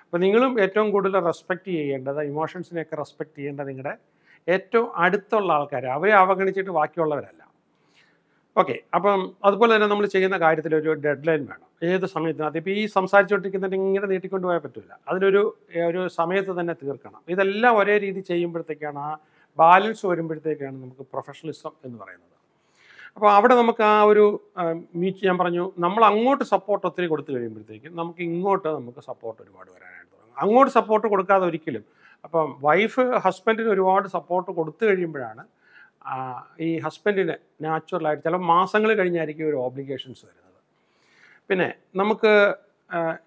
അപ്പോൾ നിങ്ങളും ഏറ്റവും കൂടുതൽ റെസ്പെക്റ്റ് ചെയ്യേണ്ടത് ഇമോഷൻസിനെയൊക്കെ റെസ്പെക്റ്റ് ചെയ്യേണ്ടത് നിങ്ങളുടെ ഏറ്റവും അടുത്തുള്ള ആൾക്കാർ അവരെ അവഗണിച്ചിട്ട് ബാക്കിയുള്ളവരല്ല ഓക്കെ അപ്പം അതുപോലെ തന്നെ നമ്മൾ ചെയ്യുന്ന കാര്യത്തിൽ ഒരു ഡെഡ് ലൈൻ വേണം ഏത് സമയത്തിനകത്ത് ഇപ്പോൾ ഈ സംസാരിച്ചുകൊണ്ടിരിക്കുന്നതിന് ഇങ്ങനെ നീട്ടിക്കൊണ്ടു പോയാൽ പറ്റില്ല അതിനൊരു ഒരു സമയത്ത് തന്നെ തീർക്കണം ഇതെല്ലാം ഒരേ രീതി ചെയ്യുമ്പോഴത്തേക്കാണ് ആ ബാലൻസ് വരുമ്പോഴത്തേക്കാണ് നമുക്ക് പ്രൊഫഷണലിസം എന്ന് പറയുന്നത് അപ്പോൾ അവിടെ നമുക്ക് ആ ഒരു മീറ്റ് ഞാൻ പറഞ്ഞു നമ്മൾ അങ്ങോട്ട് സപ്പോർട്ട് ഒത്തിരി കൊടുത്തു കഴിയുമ്പോഴത്തേക്കും നമുക്ക് ഇങ്ങോട്ട് നമുക്ക് സപ്പോർട്ട് ഒരുപാട് വരാനായിട്ട് തുടങ്ങും അങ്ങോട്ട് സപ്പോർട്ട് കൊടുക്കാതെ ഒരിക്കലും അപ്പം വൈഫ് ഹസ്ബൻഡിന് ഒരുപാട് സപ്പോർട്ട് കൊടുത്തു കഴിയുമ്പോഴാണ് ഈ ഹസ്ബൻഡിന് നാച്ചുറലായിട്ട് ചില മാസങ്ങൾ കഴിഞ്ഞായിരിക്കും ഒരു ഓബ്ലിഗേഷൻസ് വരുന്നത് പിന്നെ നമുക്ക്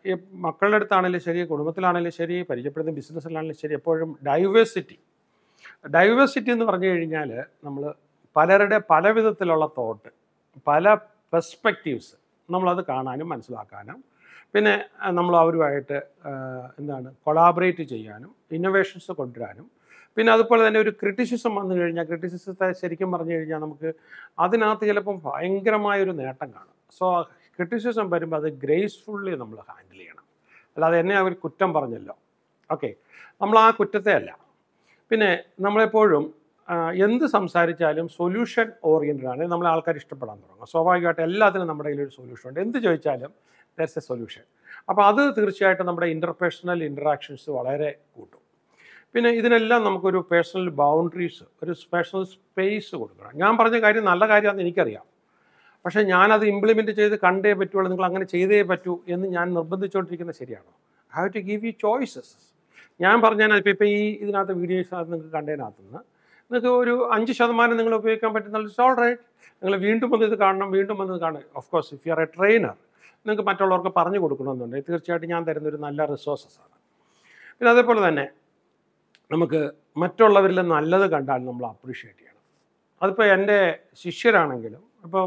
ഈ മക്കളുടെ അടുത്താണെങ്കിലും ശരി കുടുംബത്തിലാണെങ്കിലും ശരി പരിചയപ്പെടുന്ന ബിസിനസ്സിലാണെങ്കിലും ശരി എപ്പോഴും ഡൈവേഴ്സിറ്റി ഡൈവേഴ്സിറ്റി എന്ന് പറഞ്ഞു കഴിഞ്ഞാൽ നമ്മൾ പലരുടെ പല വിധത്തിലുള്ള തോട്ട് പല പെർസ്പെക്റ്റീവ്സ് നമ്മളത് കാണാനും മനസ്സിലാക്കാനും പിന്നെ നമ്മൾ അവരുമായിട്ട് എന്താണ് കൊളാബറേറ്റ് ചെയ്യാനും ഇന്നോവേഷൻസ് കൊണ്ടുവരാനും പിന്നെ അതുപോലെ തന്നെ ഒരു ക്രിറ്റിസിസം വന്നു കഴിഞ്ഞാൽ ക്രിറ്റിസിസത്തെ ശരിക്കും പറഞ്ഞു കഴിഞ്ഞാൽ നമുക്ക് അതിനകത്ത് ചിലപ്പം ഭയങ്കരമായൊരു നേട്ടം കാണും സോ ക്രിറ്റിസിസം വരുമ്പോൾ അത് ഗ്രേസ്ഫുള്ളി നമ്മൾ ഹാൻഡിൽ ചെയ്യണം അല്ലാതെ എന്നെ അവർ കുറ്റം പറഞ്ഞല്ലോ ഓക്കെ നമ്മൾ ആ കുറ്റത്തെ അല്ല പിന്നെ നമ്മളെപ്പോഴും എന്ത് സംസാരിച്ചാലും സൊല്യൂഷൻ ഓറിയൻറ്റഡ് ആണ് നമ്മൾ ആൾക്കാർ ഇഷ്ടപ്പെടാൻ തുടങ്ങും സ്വാഭാവികമായിട്ട് എല്ലാത്തിനും നമ്മുടെ കയ്യിലൊരു സൊല്യൂഷൻ ഉണ്ട് എന്ത് ചോദിച്ചാലും ദർസ് എ സൊല്യൂഷൻ അപ്പോൾ അത് തീർച്ചയായിട്ടും നമ്മുടെ ഇൻ്റർപേഴ്സണൽ ഇൻട്രാക്ഷൻസ് വളരെ കൂട്ടും പിന്നെ ഇതിനെല്ലാം നമുക്കൊരു പേഴ്സണൽ ബൗണ്ടറീസ് ഒരു പേഴ്സണൽ സ്പേസ് കൊടുക്കണം ഞാൻ പറഞ്ഞ കാര്യം നല്ല കാര്യമാണെന്ന് എനിക്കറിയാം പക്ഷേ ഞാനത് ഇംപ്ലിമെൻറ്റ് ചെയ്ത് കണ്ടേ പറ്റുള്ളൂ നിങ്ങൾ അങ്ങനെ ചെയ്തേ പറ്റൂ എന്ന് ഞാൻ നിർബന്ധിച്ചുകൊണ്ടിരിക്കുന്നത് ശരിയാണോ have to give you choices ഞാൻ പറഞ്ഞാൽ ഇപ്പോൾ ഇപ്പോൾ ഈ ഇതിനകത്ത് വീഡിയോസ് നിങ്ങൾക്ക് കണ്ടതിനകത്തുനിന്ന് നിങ്ങൾക്ക് ഒരു അഞ്ച് ശതമാനം നിങ്ങൾ ഉപയോഗിക്കാൻ പറ്റുന്ന ഓൾ റൈറ്റ് നിങ്ങൾ വീണ്ടും വന്ന് ഇത് കാണണം വീണ്ടും വന്ന് കാണുക of course if you are a trainer നിങ്ങൾക്ക് മറ്റുള്ളവർക്ക് പറഞ്ഞു കൊടുക്കണമെന്നുണ്ടെങ്കിൽ തീർച്ചയായിട്ടും ഞാൻ തരുന്നൊരു നല്ല റിസോഴ്സസാണ് പിന്നെ അതേപോലെ തന്നെ നമുക്ക് മറ്റുള്ളവരിൽ നല്ലത് കണ്ടാൽ നമ്മൾ അപ്രീഷിയേറ്റ് ചെയ്യണം അതിപ്പോൾ എൻ്റെ ശിഷ്യരാണെങ്കിലും ഇപ്പോൾ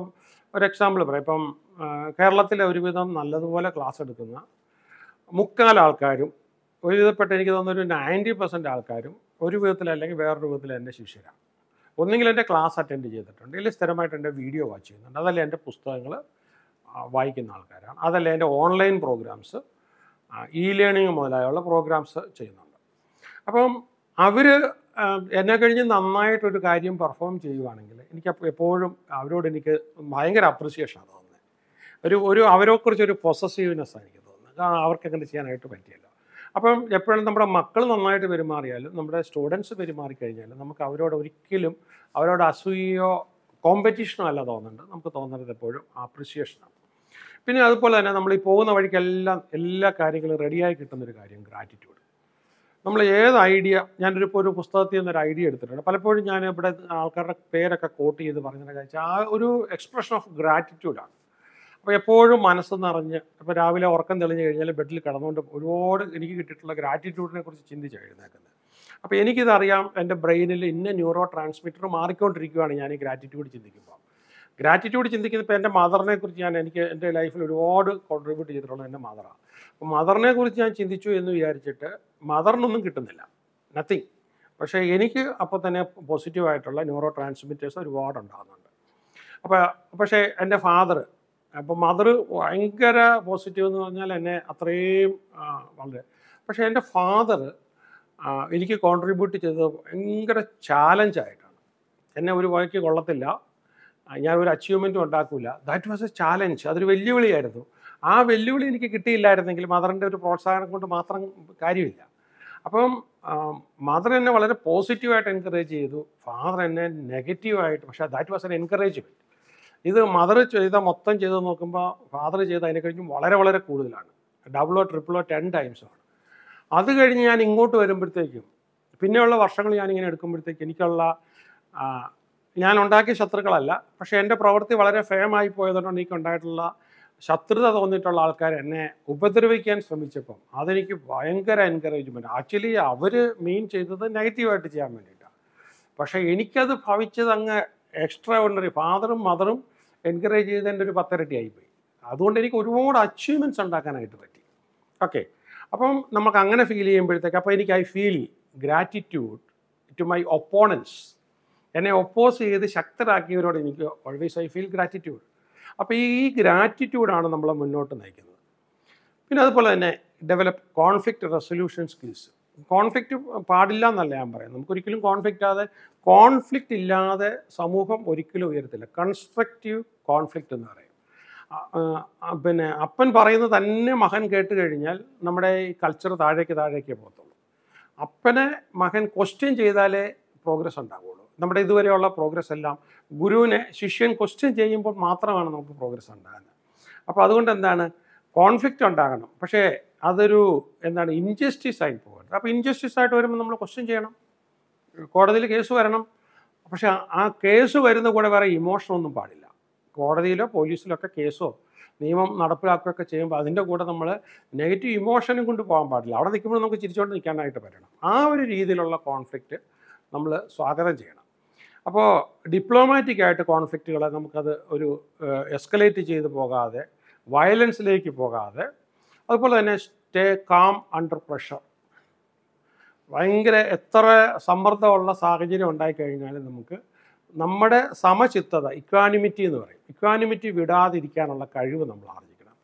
ഒരു എക്സാമ്പിൾ പറയാം ഇപ്പം കേരളത്തിലെ ഒരുവിധം നല്ലതുപോലെ ക്ലാസ് എടുക്കുന്ന മുക്കാൽ ആൾക്കാരും ഒരുവിധപ്പെട്ട എനിക്ക് തോന്നുന്നൊരു ഒരു നയൻറ്റി പെർസെൻറ്റ് ആൾക്കാരും ഒരു അല്ലെങ്കിൽ വേറൊരു വിധത്തിൽ എൻ്റെ ശിഷ്യരാണ് ഒന്നെങ്കിൽ എൻ്റെ ക്ലാസ് അറ്റൻഡ് ചെയ്തിട്ടുണ്ട് അല്ലെങ്കിൽ സ്ഥിരമായിട്ട് എൻ്റെ വീഡിയോ വാച്ച് ചെയ്യുന്നുണ്ട് അതല്ല എൻ്റെ പുസ്തകങ്ങൾ വായിക്കുന്ന ആൾക്കാരാണ് അതല്ല എൻ്റെ ഓൺലൈൻ പ്രോഗ്രാംസ് ഇ ലേണിംഗ് മുതലായുള്ള പ്രോഗ്രാംസ് ചെയ്യുന്നുണ്ട് അപ്പം അവർ എന്നെ കഴിഞ്ഞ് നന്നായിട്ടൊരു കാര്യം പെർഫോം ചെയ്യുവാണെങ്കിൽ എനിക്ക് എപ്പോഴും അവരോട് എനിക്ക് ഭയങ്കര അപ്രിസിയേഷനാണ് തോന്നുന്നത് ഒരു ഒരു അവരെക്കുറിച്ചൊരു പൊസസീവ്നെസ് എനിക്ക് തോന്നുന്നത് കാരണം അവർക്ക് ചെയ്യാനായിട്ട് പറ്റിയല്ലോ അപ്പം എപ്പോഴും നമ്മുടെ മക്കൾ നന്നായിട്ട് പെരുമാറിയാലും നമ്മുടെ സ്റ്റുഡൻസ് പെരുമാറിക്കഴിഞ്ഞാലും നമുക്ക് അവരോട് ഒരിക്കലും അവരോട് അസൂയോ കോമ്പറ്റീഷനോ അല്ല തോന്നുന്നുണ്ട് നമുക്ക് തോന്നുന്നത് എപ്പോഴും ആപ്രിസിയേഷനാണ് പിന്നെ അതുപോലെ തന്നെ നമ്മൾ ഈ പോകുന്ന വഴിക്ക് എല്ലാം എല്ലാ കാര്യങ്ങളും റെഡിയായി കിട്ടുന്നൊരു കാര്യം ഗ്രാറ്റിറ്റ്യൂഡ് നമ്മൾ ഏത് ഐഡിയ ഞാനൊരു ഇപ്പോൾ ഒരു പുസ്തകത്തിൽ നിന്നൊരു ഐഡിയ എടുത്തിട്ടുണ്ട് പലപ്പോഴും ഞാൻ ഇവിടെ ആൾക്കാരുടെ പേരൊക്കെ കോട്ട് ചെയ്ത് പറഞ്ഞിട്ടൊക്കെ ആ ഒരു എക്സ്പ്രഷൻ ഓഫ് ഗ്രാറ്റിറ്റ്യൂഡാണ് അപ്പോൾ എപ്പോഴും മനസ്സ് നിറഞ്ഞ് ഇപ്പോൾ രാവിലെ ഉറക്കം തെളിഞ്ഞു കഴിഞ്ഞാൽ ബെഡിൽ കിടന്നുകൊണ്ട് ഒരുപാട് എനിക്ക് കിട്ടിയിട്ടുള്ള ഗ്രാറ്റിറ്റ്യൂഡിനെ കുറിച്ച് ചിന്തിച്ച് എഴുന്നേക്കുന്നത് അപ്പോൾ എനിക്കിതറിയാം എൻ്റെ ബ്രെയിനിൽ ഇന്ന ന്യൂറോ ട്രാൻസ്മിറ്റർ മാറിക്കൊണ്ടിരിക്കുകയാണ് ഞാൻ ഈ ഗ്രാറ്റിറ്റ്യൂഡ് ചിന്തിക്കുമ്പോൾ ഗ്രാറ്റിറ്റ്യൂഡ് ചിന്തിക്കുന്ന ഇപ്പോൾ എൻ്റെ മദറിനെ കുറിച്ച് ഞാൻ എനിക്ക് എൻ്റെ ലൈഫിൽ ഒരുപാട് കോൺട്രിബ്യൂട്ട് ചെയ്തിട്ടുള്ളത് എൻ്റെ മദറാണ് അപ്പോൾ മദറിനെ കുറിച്ച് ഞാൻ ചിന്തിച്ചു എന്ന് വിചാരിച്ചിട്ട് മദറിനൊന്നും കിട്ടുന്നില്ല നത്തിങ് പക്ഷേ എനിക്ക് അപ്പോൾ തന്നെ പോസിറ്റീവായിട്ടുള്ള ന്യൂറോ ട്രാൻസ്മിറ്റേഴ്സ് ഒരുപാട് ഉണ്ടാകുന്നുണ്ട് അപ്പോൾ പക്ഷേ എൻ്റെ ഫാദർ അപ്പം മദർ ഭയങ്കര പോസിറ്റീവ് എന്ന് പറഞ്ഞാൽ എന്നെ അത്രയും വളരെ പക്ഷേ എൻ്റെ ഫാദർ എനിക്ക് കോൺട്രിബ്യൂട്ട് ചെയ്തത് ഭയങ്കര ചാലഞ്ചായിട്ടാണ് എന്നെ ഒരു വഴിക്ക് കൊള്ളത്തില്ല ഞാൻ ഒരു അച്ചീവ്മെൻറ്റും ഉണ്ടാക്കില്ല ദാറ്റ് വാസ് എ ചാലഞ്ച് അതൊരു വെല്ലുവിളിയായിരുന്നു ആ വെല്ലുവിളി എനിക്ക് കിട്ടിയില്ലായിരുന്നെങ്കിൽ മദറിൻ്റെ ഒരു പ്രോത്സാഹനം കൊണ്ട് മാത്രം കാര്യമില്ല അപ്പം മദർ എന്നെ വളരെ പോസിറ്റീവായിട്ട് എൻകറേജ് ചെയ്തു ഫാദർ എന്നെ നെഗറ്റീവായിട്ട് പക്ഷേ ദാറ്റ് വാസ് എൻ എൻകറേജ്മെൻറ്റ് ഇത് മദർ ചെയ്ത മൊത്തം ചെയ്ത് നോക്കുമ്പോൾ ഫാദർ ചെയ്ത് അതിനെക്കഴിഞ്ഞും വളരെ വളരെ കൂടുതലാണ് ഡബിളോ ട്രിപ്പിളോ ടെൻ ടൈംസോ ആണ് അത് കഴിഞ്ഞ് ഞാൻ ഇങ്ങോട്ട് വരുമ്പോഴത്തേക്കും പിന്നെയുള്ള വർഷങ്ങൾ ഞാനിങ്ങനെ എടുക്കുമ്പോഴത്തേക്ക് എനിക്കുള്ള ഞാൻ ഉണ്ടാക്കിയ ശത്രുക്കളല്ല പക്ഷേ എൻ്റെ പ്രവൃത്തി വളരെ ഫേമായി പോയതുകൊണ്ട് ഉണ്ടായിട്ടുള്ള ശത്രുത തോന്നിയിട്ടുള്ള ആൾക്കാർ എന്നെ ഉപദ്രവിക്കാൻ ശ്രമിച്ചപ്പം അതെനിക്ക് ഭയങ്കര എൻകറേജ്മെൻ്റ് ആക്ച്വലി അവർ മീൻ ചെയ്തത് നെഗറ്റീവായിട്ട് ചെയ്യാൻ വേണ്ടിയിട്ടാണ് പക്ഷേ എനിക്കത് ഭവിച്ചത് അങ്ങ് എക്സ്ട്രാ ഓർഡിനറി ഫാദറും മദറും എൻകറേജ് എൻ്റെ ഒരു പത്തരട്ടി ആയിപ്പോയി അതുകൊണ്ട് എനിക്ക് ഒരുപാട് അച്ചീവ്മെൻറ്റ്സ് ഉണ്ടാക്കാനായിട്ട് പറ്റി ഓക്കെ അപ്പം നമുക്ക് അങ്ങനെ ഫീൽ ചെയ്യുമ്പോഴത്തേക്ക് അപ്പോൾ എനിക്ക് I feel gratitude to my opponents എന്നെ ഒപ്പോസ് ചെയ്ത് ശക്തരാക്കിയവരോട് എനിക്ക് ഓൾവേസ് ഐ ഫീൽ ഗ്രാറ്റിറ്റ്യൂഡ് അപ്പോൾ ഈ ഗ്രാറ്റിറ്റ്യൂഡാണ് നമ്മളെ മുന്നോട്ട് നയിക്കുന്നത് പിന്നെ അതുപോലെ തന്നെ develop conflict resolution skills conflict പാടില്ല എന്നല്ല ഞാൻ പറയാം നമുക്കൊരിക്കലും കോൺഫ്ലിക്റ്റ് ആതെ കോൺഫ്ലിക്റ്റ് ഇല്ലാതെ സമൂഹം ഒരിക്കലും ഉയരത്തില്ല കൺസ്ട്രക്റ്റീവ് കോൺഫ്ലിക്റ്റ് എന്ന് പറയും പിന്നെ അപ്പൻ പറയുന്നത് തന്നെ മകൻ കേട്ട് കഴിഞ്ഞാൽ നമ്മുടെ ഈ കൾച്ചർ താഴേക്ക് താഴേക്ക് പോകത്തുള്ളൂ അപ്പനെ മകൻ ക്വസ്റ്റ്യൻ ചെയ്താലേ പ്രോഗ്രസ് ഉണ്ടാവുകയുള്ളൂ നമ്മുടെ ഇതുവരെയുള്ള പ്രോഗ്രസ് എല്ലാം ഗുരുവിനെ ശിഷ്യൻ ക്വസ്റ്റ്യൻ ചെയ്യുമ്പോൾ മാത്രമാണ് നമുക്ക് പ്രോഗ്രസ് ഉണ്ടാകുന്നത് അപ്പോൾ അതുകൊണ്ട് എന്താണ് കോൺഫ്ലിക്റ്റ് ഉണ്ടാകണം പക്ഷേ അതൊരു എന്താണ് ഇൻജസ്റ്റിസ് ആയി പോകരുത് അപ്പോൾ ഇൻജസ്റ്റിസ് ആയിട്ട് വരുമ്പോൾ നമ്മൾ ക്വസ്റ്റ്യൻ ചെയ്യണം കോടതിയിൽ കേസ് വരണം പക്ഷേ ആ കേസ് വരുന്ന കൂടെ വേറെ ഇമോഷനൊന്നും പാടില്ല കോടതിയിലോ പോലീസിലോ ഒക്കെ കേസോ നിയമം നടപ്പിലാക്കുകയൊക്കെ ചെയ്യുമ്പോൾ അതിൻ്റെ കൂടെ നമ്മൾ നെഗറ്റീവ് ഇമോഷനും കൊണ്ട് പോകാൻ പാടില്ല അവിടെ നിൽക്കുമ്പോൾ നമുക്ക് ചിരിച്ചുകൊണ്ട് നിൽക്കാനായിട്ട് പറ്റണം ആ ഒരു രീതിയിലുള്ള കോൺഫ്ലിക്റ്റ് നമ്മൾ സ്വാഗതം ചെയ്യണം അപ്പോൾ ഡിപ്ലോമാറ്റിക് ആയിട്ട് കോൺഫ്ലിക്റ്റുകളെ നമുക്കത് ഒരു എസ്കലേറ്റ് ചെയ്ത് പോകാതെ വയലൻസിലേക്ക് പോകാതെ അതുപോലെ തന്നെ സ്റ്റേ കാം അണ്ടർ പ്രഷർ ഭയങ്കര എത്ര സമ്മർദ്ദമുള്ള സാഹചര്യം ഉണ്ടായിക്കഴിഞ്ഞാലും നമുക്ക് നമ്മുടെ സമചിത്തത ഇക്വാനിമിറ്റി എന്ന് പറയും ഇക്വാനിമിറ്റി വിടാതിരിക്കാനുള്ള കഴിവ് നമ്മൾ ആർജിക്കണം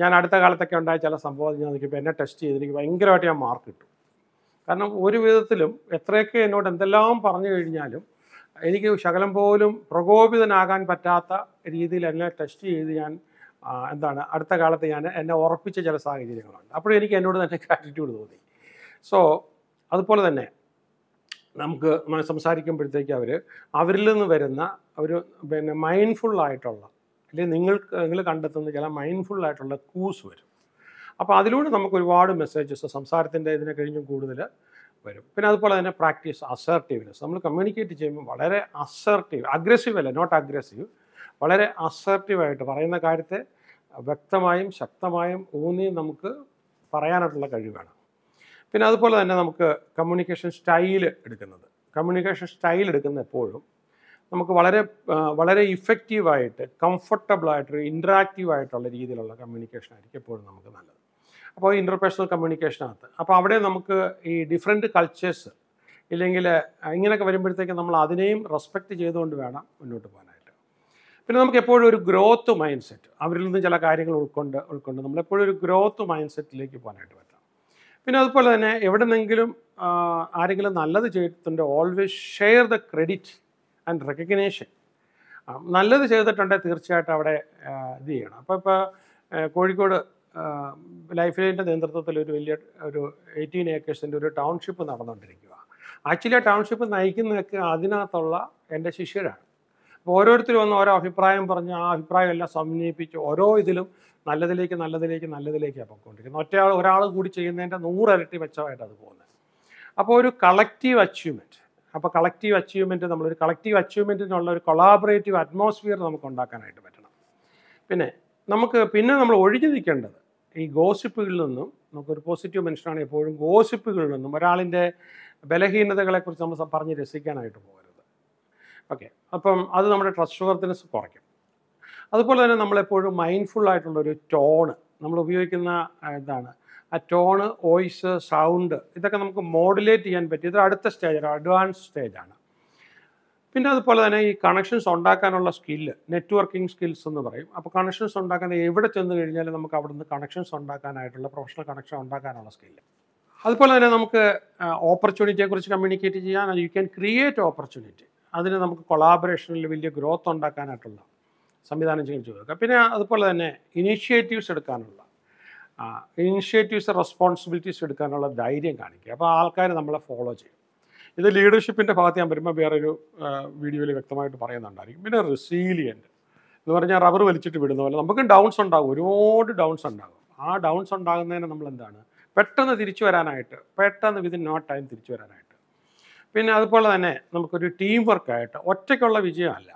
ഞാൻ അടുത്ത കാലത്തൊക്കെ ഉണ്ടായ ചില സംഭവം ഞാൻ നോക്കിയപ്പോൾ എന്നെ ടെസ്റ്റ് ചെയ്ത് ഭയങ്കരമായിട്ട് ഞാൻ മാർക്ക് കിട്ടും കാരണം ഒരു വിധത്തിലും എത്രയൊക്കെ എന്നോട് എന്തെല്ലാം പറഞ്ഞു കഴിഞ്ഞാലും എനിക്ക് ശകലം പോലും പ്രകോപിതനാകാൻ പറ്റാത്ത രീതിയിൽ എന്നെ ടെസ്റ്റ് ചെയ്ത് ഞാൻ എന്താണ് അടുത്ത കാലത്ത് ഞാൻ എന്നെ ഉറപ്പിച്ച ചില സാഹചര്യങ്ങളുണ്ട് അപ്പോഴും എനിക്ക് എന്നോട് തന്നെ ഗ്രാറ്റിറ്റ്യൂഡ് തോന്നി സോ അതുപോലെ തന്നെ നമുക്ക് സംസാരിക്കുമ്പോഴത്തേക്ക് അവർ അവരിൽ നിന്ന് വരുന്ന ഒരു പിന്നെ മൈൻഡ്ഫുള്ളായിട്ടുള്ള അല്ലെങ്കിൽ നിങ്ങൾ നിങ്ങൾ കണ്ടെത്തുന്ന ചില മൈൻഡ്ഫുള്ളായിട്ടുള്ള കൂസ് വരും അപ്പോൾ അതിലൂടെ നമുക്ക് ഒരുപാട് മെസ്സേജസ് സംസാരത്തിൻ്റെ ഇതിനെ കഴിഞ്ഞും കൂടുതൽ വരും പിന്നെ അതുപോലെ തന്നെ പ്രാക്ടീസ് അസർട്ടീവ്നെസ് നമ്മൾ കമ്മ്യൂണിക്കേറ്റ് ചെയ്യുമ്പോൾ വളരെ അസർട്ടീവ് അഗ്രസീവ് അല്ല നോട്ട് അഗ്രസീവ് വളരെ അസർട്ടീവായിട്ട് പറയുന്ന കാര്യത്തെ വ്യക്തമായും ശക്തമായും ഊന്നിയും നമുക്ക് പറയാനായിട്ടുള്ള കഴിവാണ് പിന്നെ അതുപോലെ തന്നെ നമുക്ക് കമ്മ്യൂണിക്കേഷൻ സ്റ്റൈൽ എടുക്കുന്നത് കമ്മ്യൂണിക്കേഷൻ സ്റ്റൈൽ എടുക്കുന്ന എപ്പോഴും നമുക്ക് വളരെ വളരെ ഇഫക്റ്റീവായിട്ട് കംഫർട്ടബിളായിട്ടൊരു ഇൻറ്ററാക്റ്റീവായിട്ടുള്ള രീതിയിലുള്ള കമ്മ്യൂണിക്കേഷൻ ആയിരിക്കും എപ്പോഴും നമുക്ക് നല്ലത് അപ്പോൾ ഇൻ്റർപേഴ്സണൽ കമ്മ്യൂണിക്കേഷനകത്ത് അപ്പോൾ അവിടെ നമുക്ക് ഈ ഡിഫറെൻറ്റ് കൾച്ചേഴ്സ് ഇല്ലെങ്കിൽ ഇങ്ങനെയൊക്കെ വരുമ്പോഴത്തേക്കും നമ്മൾ അതിനെയും റെസ്പെക്റ്റ് ചെയ്തുകൊണ്ട് വേണം മുന്നോട്ട് പോകാനായിട്ട് പിന്നെ നമുക്ക് എപ്പോഴും ഒരു ഗ്രോത്ത് മൈൻഡ് സെറ്റ് അവരിൽ നിന്ന് ചില കാര്യങ്ങൾ ഉൾക്കൊണ്ട് ഉൾക്കൊണ്ട് നമ്മളെപ്പോഴും ഒരു ഗ്രോത്ത് മൈൻഡ് സെറ്റിലേക്ക് പോകാനായിട്ട് പറ്റും പിന്നെ അതുപോലെ തന്നെ എവിടെന്നെങ്കിലും ആരെങ്കിലും നല്ലത് ചെയ്തിട്ടുണ്ട് always share the credit and recognition നല്ലത് ചെയ്തിട്ടുണ്ടെങ്കിൽ തീർച്ചയായിട്ടും അവിടെ ഇത് ചെയ്യണം അപ്പോൾ ഇപ്പോൾ കോഴിക്കോട് ലൈഫ് ലൈൻ്റെ നേതൃത്വത്തിൽ ഒരു വലിയ ഒരു എയ്റ്റീൻ ഏക്കേഴ്സിൻ്റെ ഒരു ടൗൺഷിപ്പ് നടന്നുകൊണ്ടിരിക്കുക ആക്ച്വലി ആ ടൗൺഷിപ്പ് നയിക്കുന്നതൊക്കെ അതിനകത്തുള്ള എൻ്റെ ശിഷ്യരാണ് ഓരോരുത്തരും ഒന്ന് ഓരോ അഭിപ്രായം പറഞ്ഞ് ആ അഭിപ്രായം എല്ലാം സമന്വയിപ്പിച്ച് ഓരോ ഇതിലും നല്ലതിലേക്ക് നല്ലതിലേക്ക് നല്ലതിലേക്കാണ് പൊയ്ക്കൊണ്ടിരിക്കുന്നത് ഒറ്റയാൾ ഒരാൾ കൂടി ചെയ്യുന്നതിൻ്റെ ഇരട്ടി മെച്ചമായിട്ട് അത് പോകുന്നത് അപ്പോൾ ഒരു കളക്റ്റീവ് അച്ചീവ്മെൻറ്റ് അപ്പോൾ കളക്റ്റീവ് അച്ചീവ്മെൻറ്റ് നമ്മളൊരു കളക്റ്റീവ് അച്ചീവ്മെൻറ്റിനുള്ള ഒരു കൊളാബറേറ്റീവ് അറ്റ്മോസ്ഫിയർ നമുക്ക് ഉണ്ടാക്കാനായിട്ട് പറ്റണം പിന്നെ നമുക്ക് പിന്നെ നമ്മൾ ഒഴിഞ്ഞു നിൽക്കേണ്ടത് ഈ ഗോസിപ്പുകളിൽ നിന്നും നമുക്കൊരു പോസിറ്റീവ് മനുഷ്യനാണ് എപ്പോഴും ഗോസിപ്പുകളിൽ നിന്നും ഒരാളിൻ്റെ ബലഹീനതകളെക്കുറിച്ച് നമ്മൾ പറഞ്ഞ് രസിക്കാനായിട്ട് പോകരുത് ഓക്കെ അപ്പം അത് നമ്മുടെ ട്രസ്റ്റ് ഷുഗർത്തിനെസ് കുറയ്ക്കും അതുപോലെ തന്നെ നമ്മളെപ്പോഴും മൈൻഡ്ഫുൾ ആയിട്ടുള്ള ഒരു ടോണ് നമ്മൾ ഉപയോഗിക്കുന്ന ഇതാണ് ആ ടോണ് വോയിസ് സൗണ്ട് ഇതൊക്കെ നമുക്ക് മോഡുലേറ്റ് ചെയ്യാൻ പറ്റും ഇത് അടുത്ത സ്റ്റേജാണ് അഡ്വാൻസ് സ്റ്റേജാണ് പിന്നെ അതുപോലെ തന്നെ ഈ കണക്ഷൻസ് ഉണ്ടാക്കാനുള്ള സ്കില്ല് നെറ്റ്വർക്കിംഗ് സ്കിൽസ് എന്ന് പറയും അപ്പോൾ കണക്ഷൻസ് ഉണ്ടാക്കാൻ എവിടെ ചെന്ന് കഴിഞ്ഞാലും നമുക്ക് അവിടുന്ന് കണക്ഷൻസ് ഉണ്ടാക്കാനായിട്ടുള്ള പ്രൊഫഷണൽ കണക്ഷൻ ഉണ്ടാക്കാനുള്ള സ്കില്ല് അതുപോലെ തന്നെ നമുക്ക് ഓപ്പർച്യൂണിറ്റിയെക്കുറിച്ച് കമ്മ്യൂണിക്കേറ്റ് ചെയ്യാൻ യു ക്യാൻ ക്രിയേറ്റ് ഓപ്പർച്യൂണിറ്റി അതിന് നമുക്ക് കൊളാബറേഷനിൽ വലിയ ഗ്രോത്ത് ഉണ്ടാക്കാനായിട്ടുള്ള സംവിധാനം ചെയ്തു കൊടുക്കുക പിന്നെ അതുപോലെ തന്നെ ഇനീഷ്യേറ്റീവ്സ് എടുക്കാനുള്ള ഇനീഷ്യേറ്റീവ്സ് റെസ്പോൺസിബിലിറ്റീസ് എടുക്കാനുള്ള ധൈര്യം കാണിക്കുക അപ്പോൾ ആൾക്കാർ നമ്മളെ ഫോളോ ചെയ്യും ഇത് ലീഡർഷിപ്പിൻ്റെ ഭാഗത്ത് ഞാൻ വരുമ്പോൾ വേറൊരു വീഡിയോയിൽ വ്യക്തമായിട്ട് പറയുന്നുണ്ടായിരിക്കും പിന്നെ റെസീലിയൻറ്റ് എന്ന് പറഞ്ഞാൽ റബ്ബർ വലിച്ചിട്ട് വിടുന്ന പോലെ നമുക്ക് ഡൗൺസ് ഉണ്ടാകും ഒരുപാട് ഡൗൺസ് ഉണ്ടാകും ആ ഡൗൺസ് ഉണ്ടാകുന്നതിന് നമ്മൾ എന്താണ് പെട്ടെന്ന് തിരിച്ചു വരാനായിട്ട് പെട്ടെന്ന് വിതിൻ നോട്ട് ടൈം തിരിച്ചു വരാനായിട്ട് പിന്നെ അതുപോലെ തന്നെ നമുക്കൊരു ടീം വർക്കായിട്ട് ഒറ്റയ്ക്കുള്ള വിജയമല്ല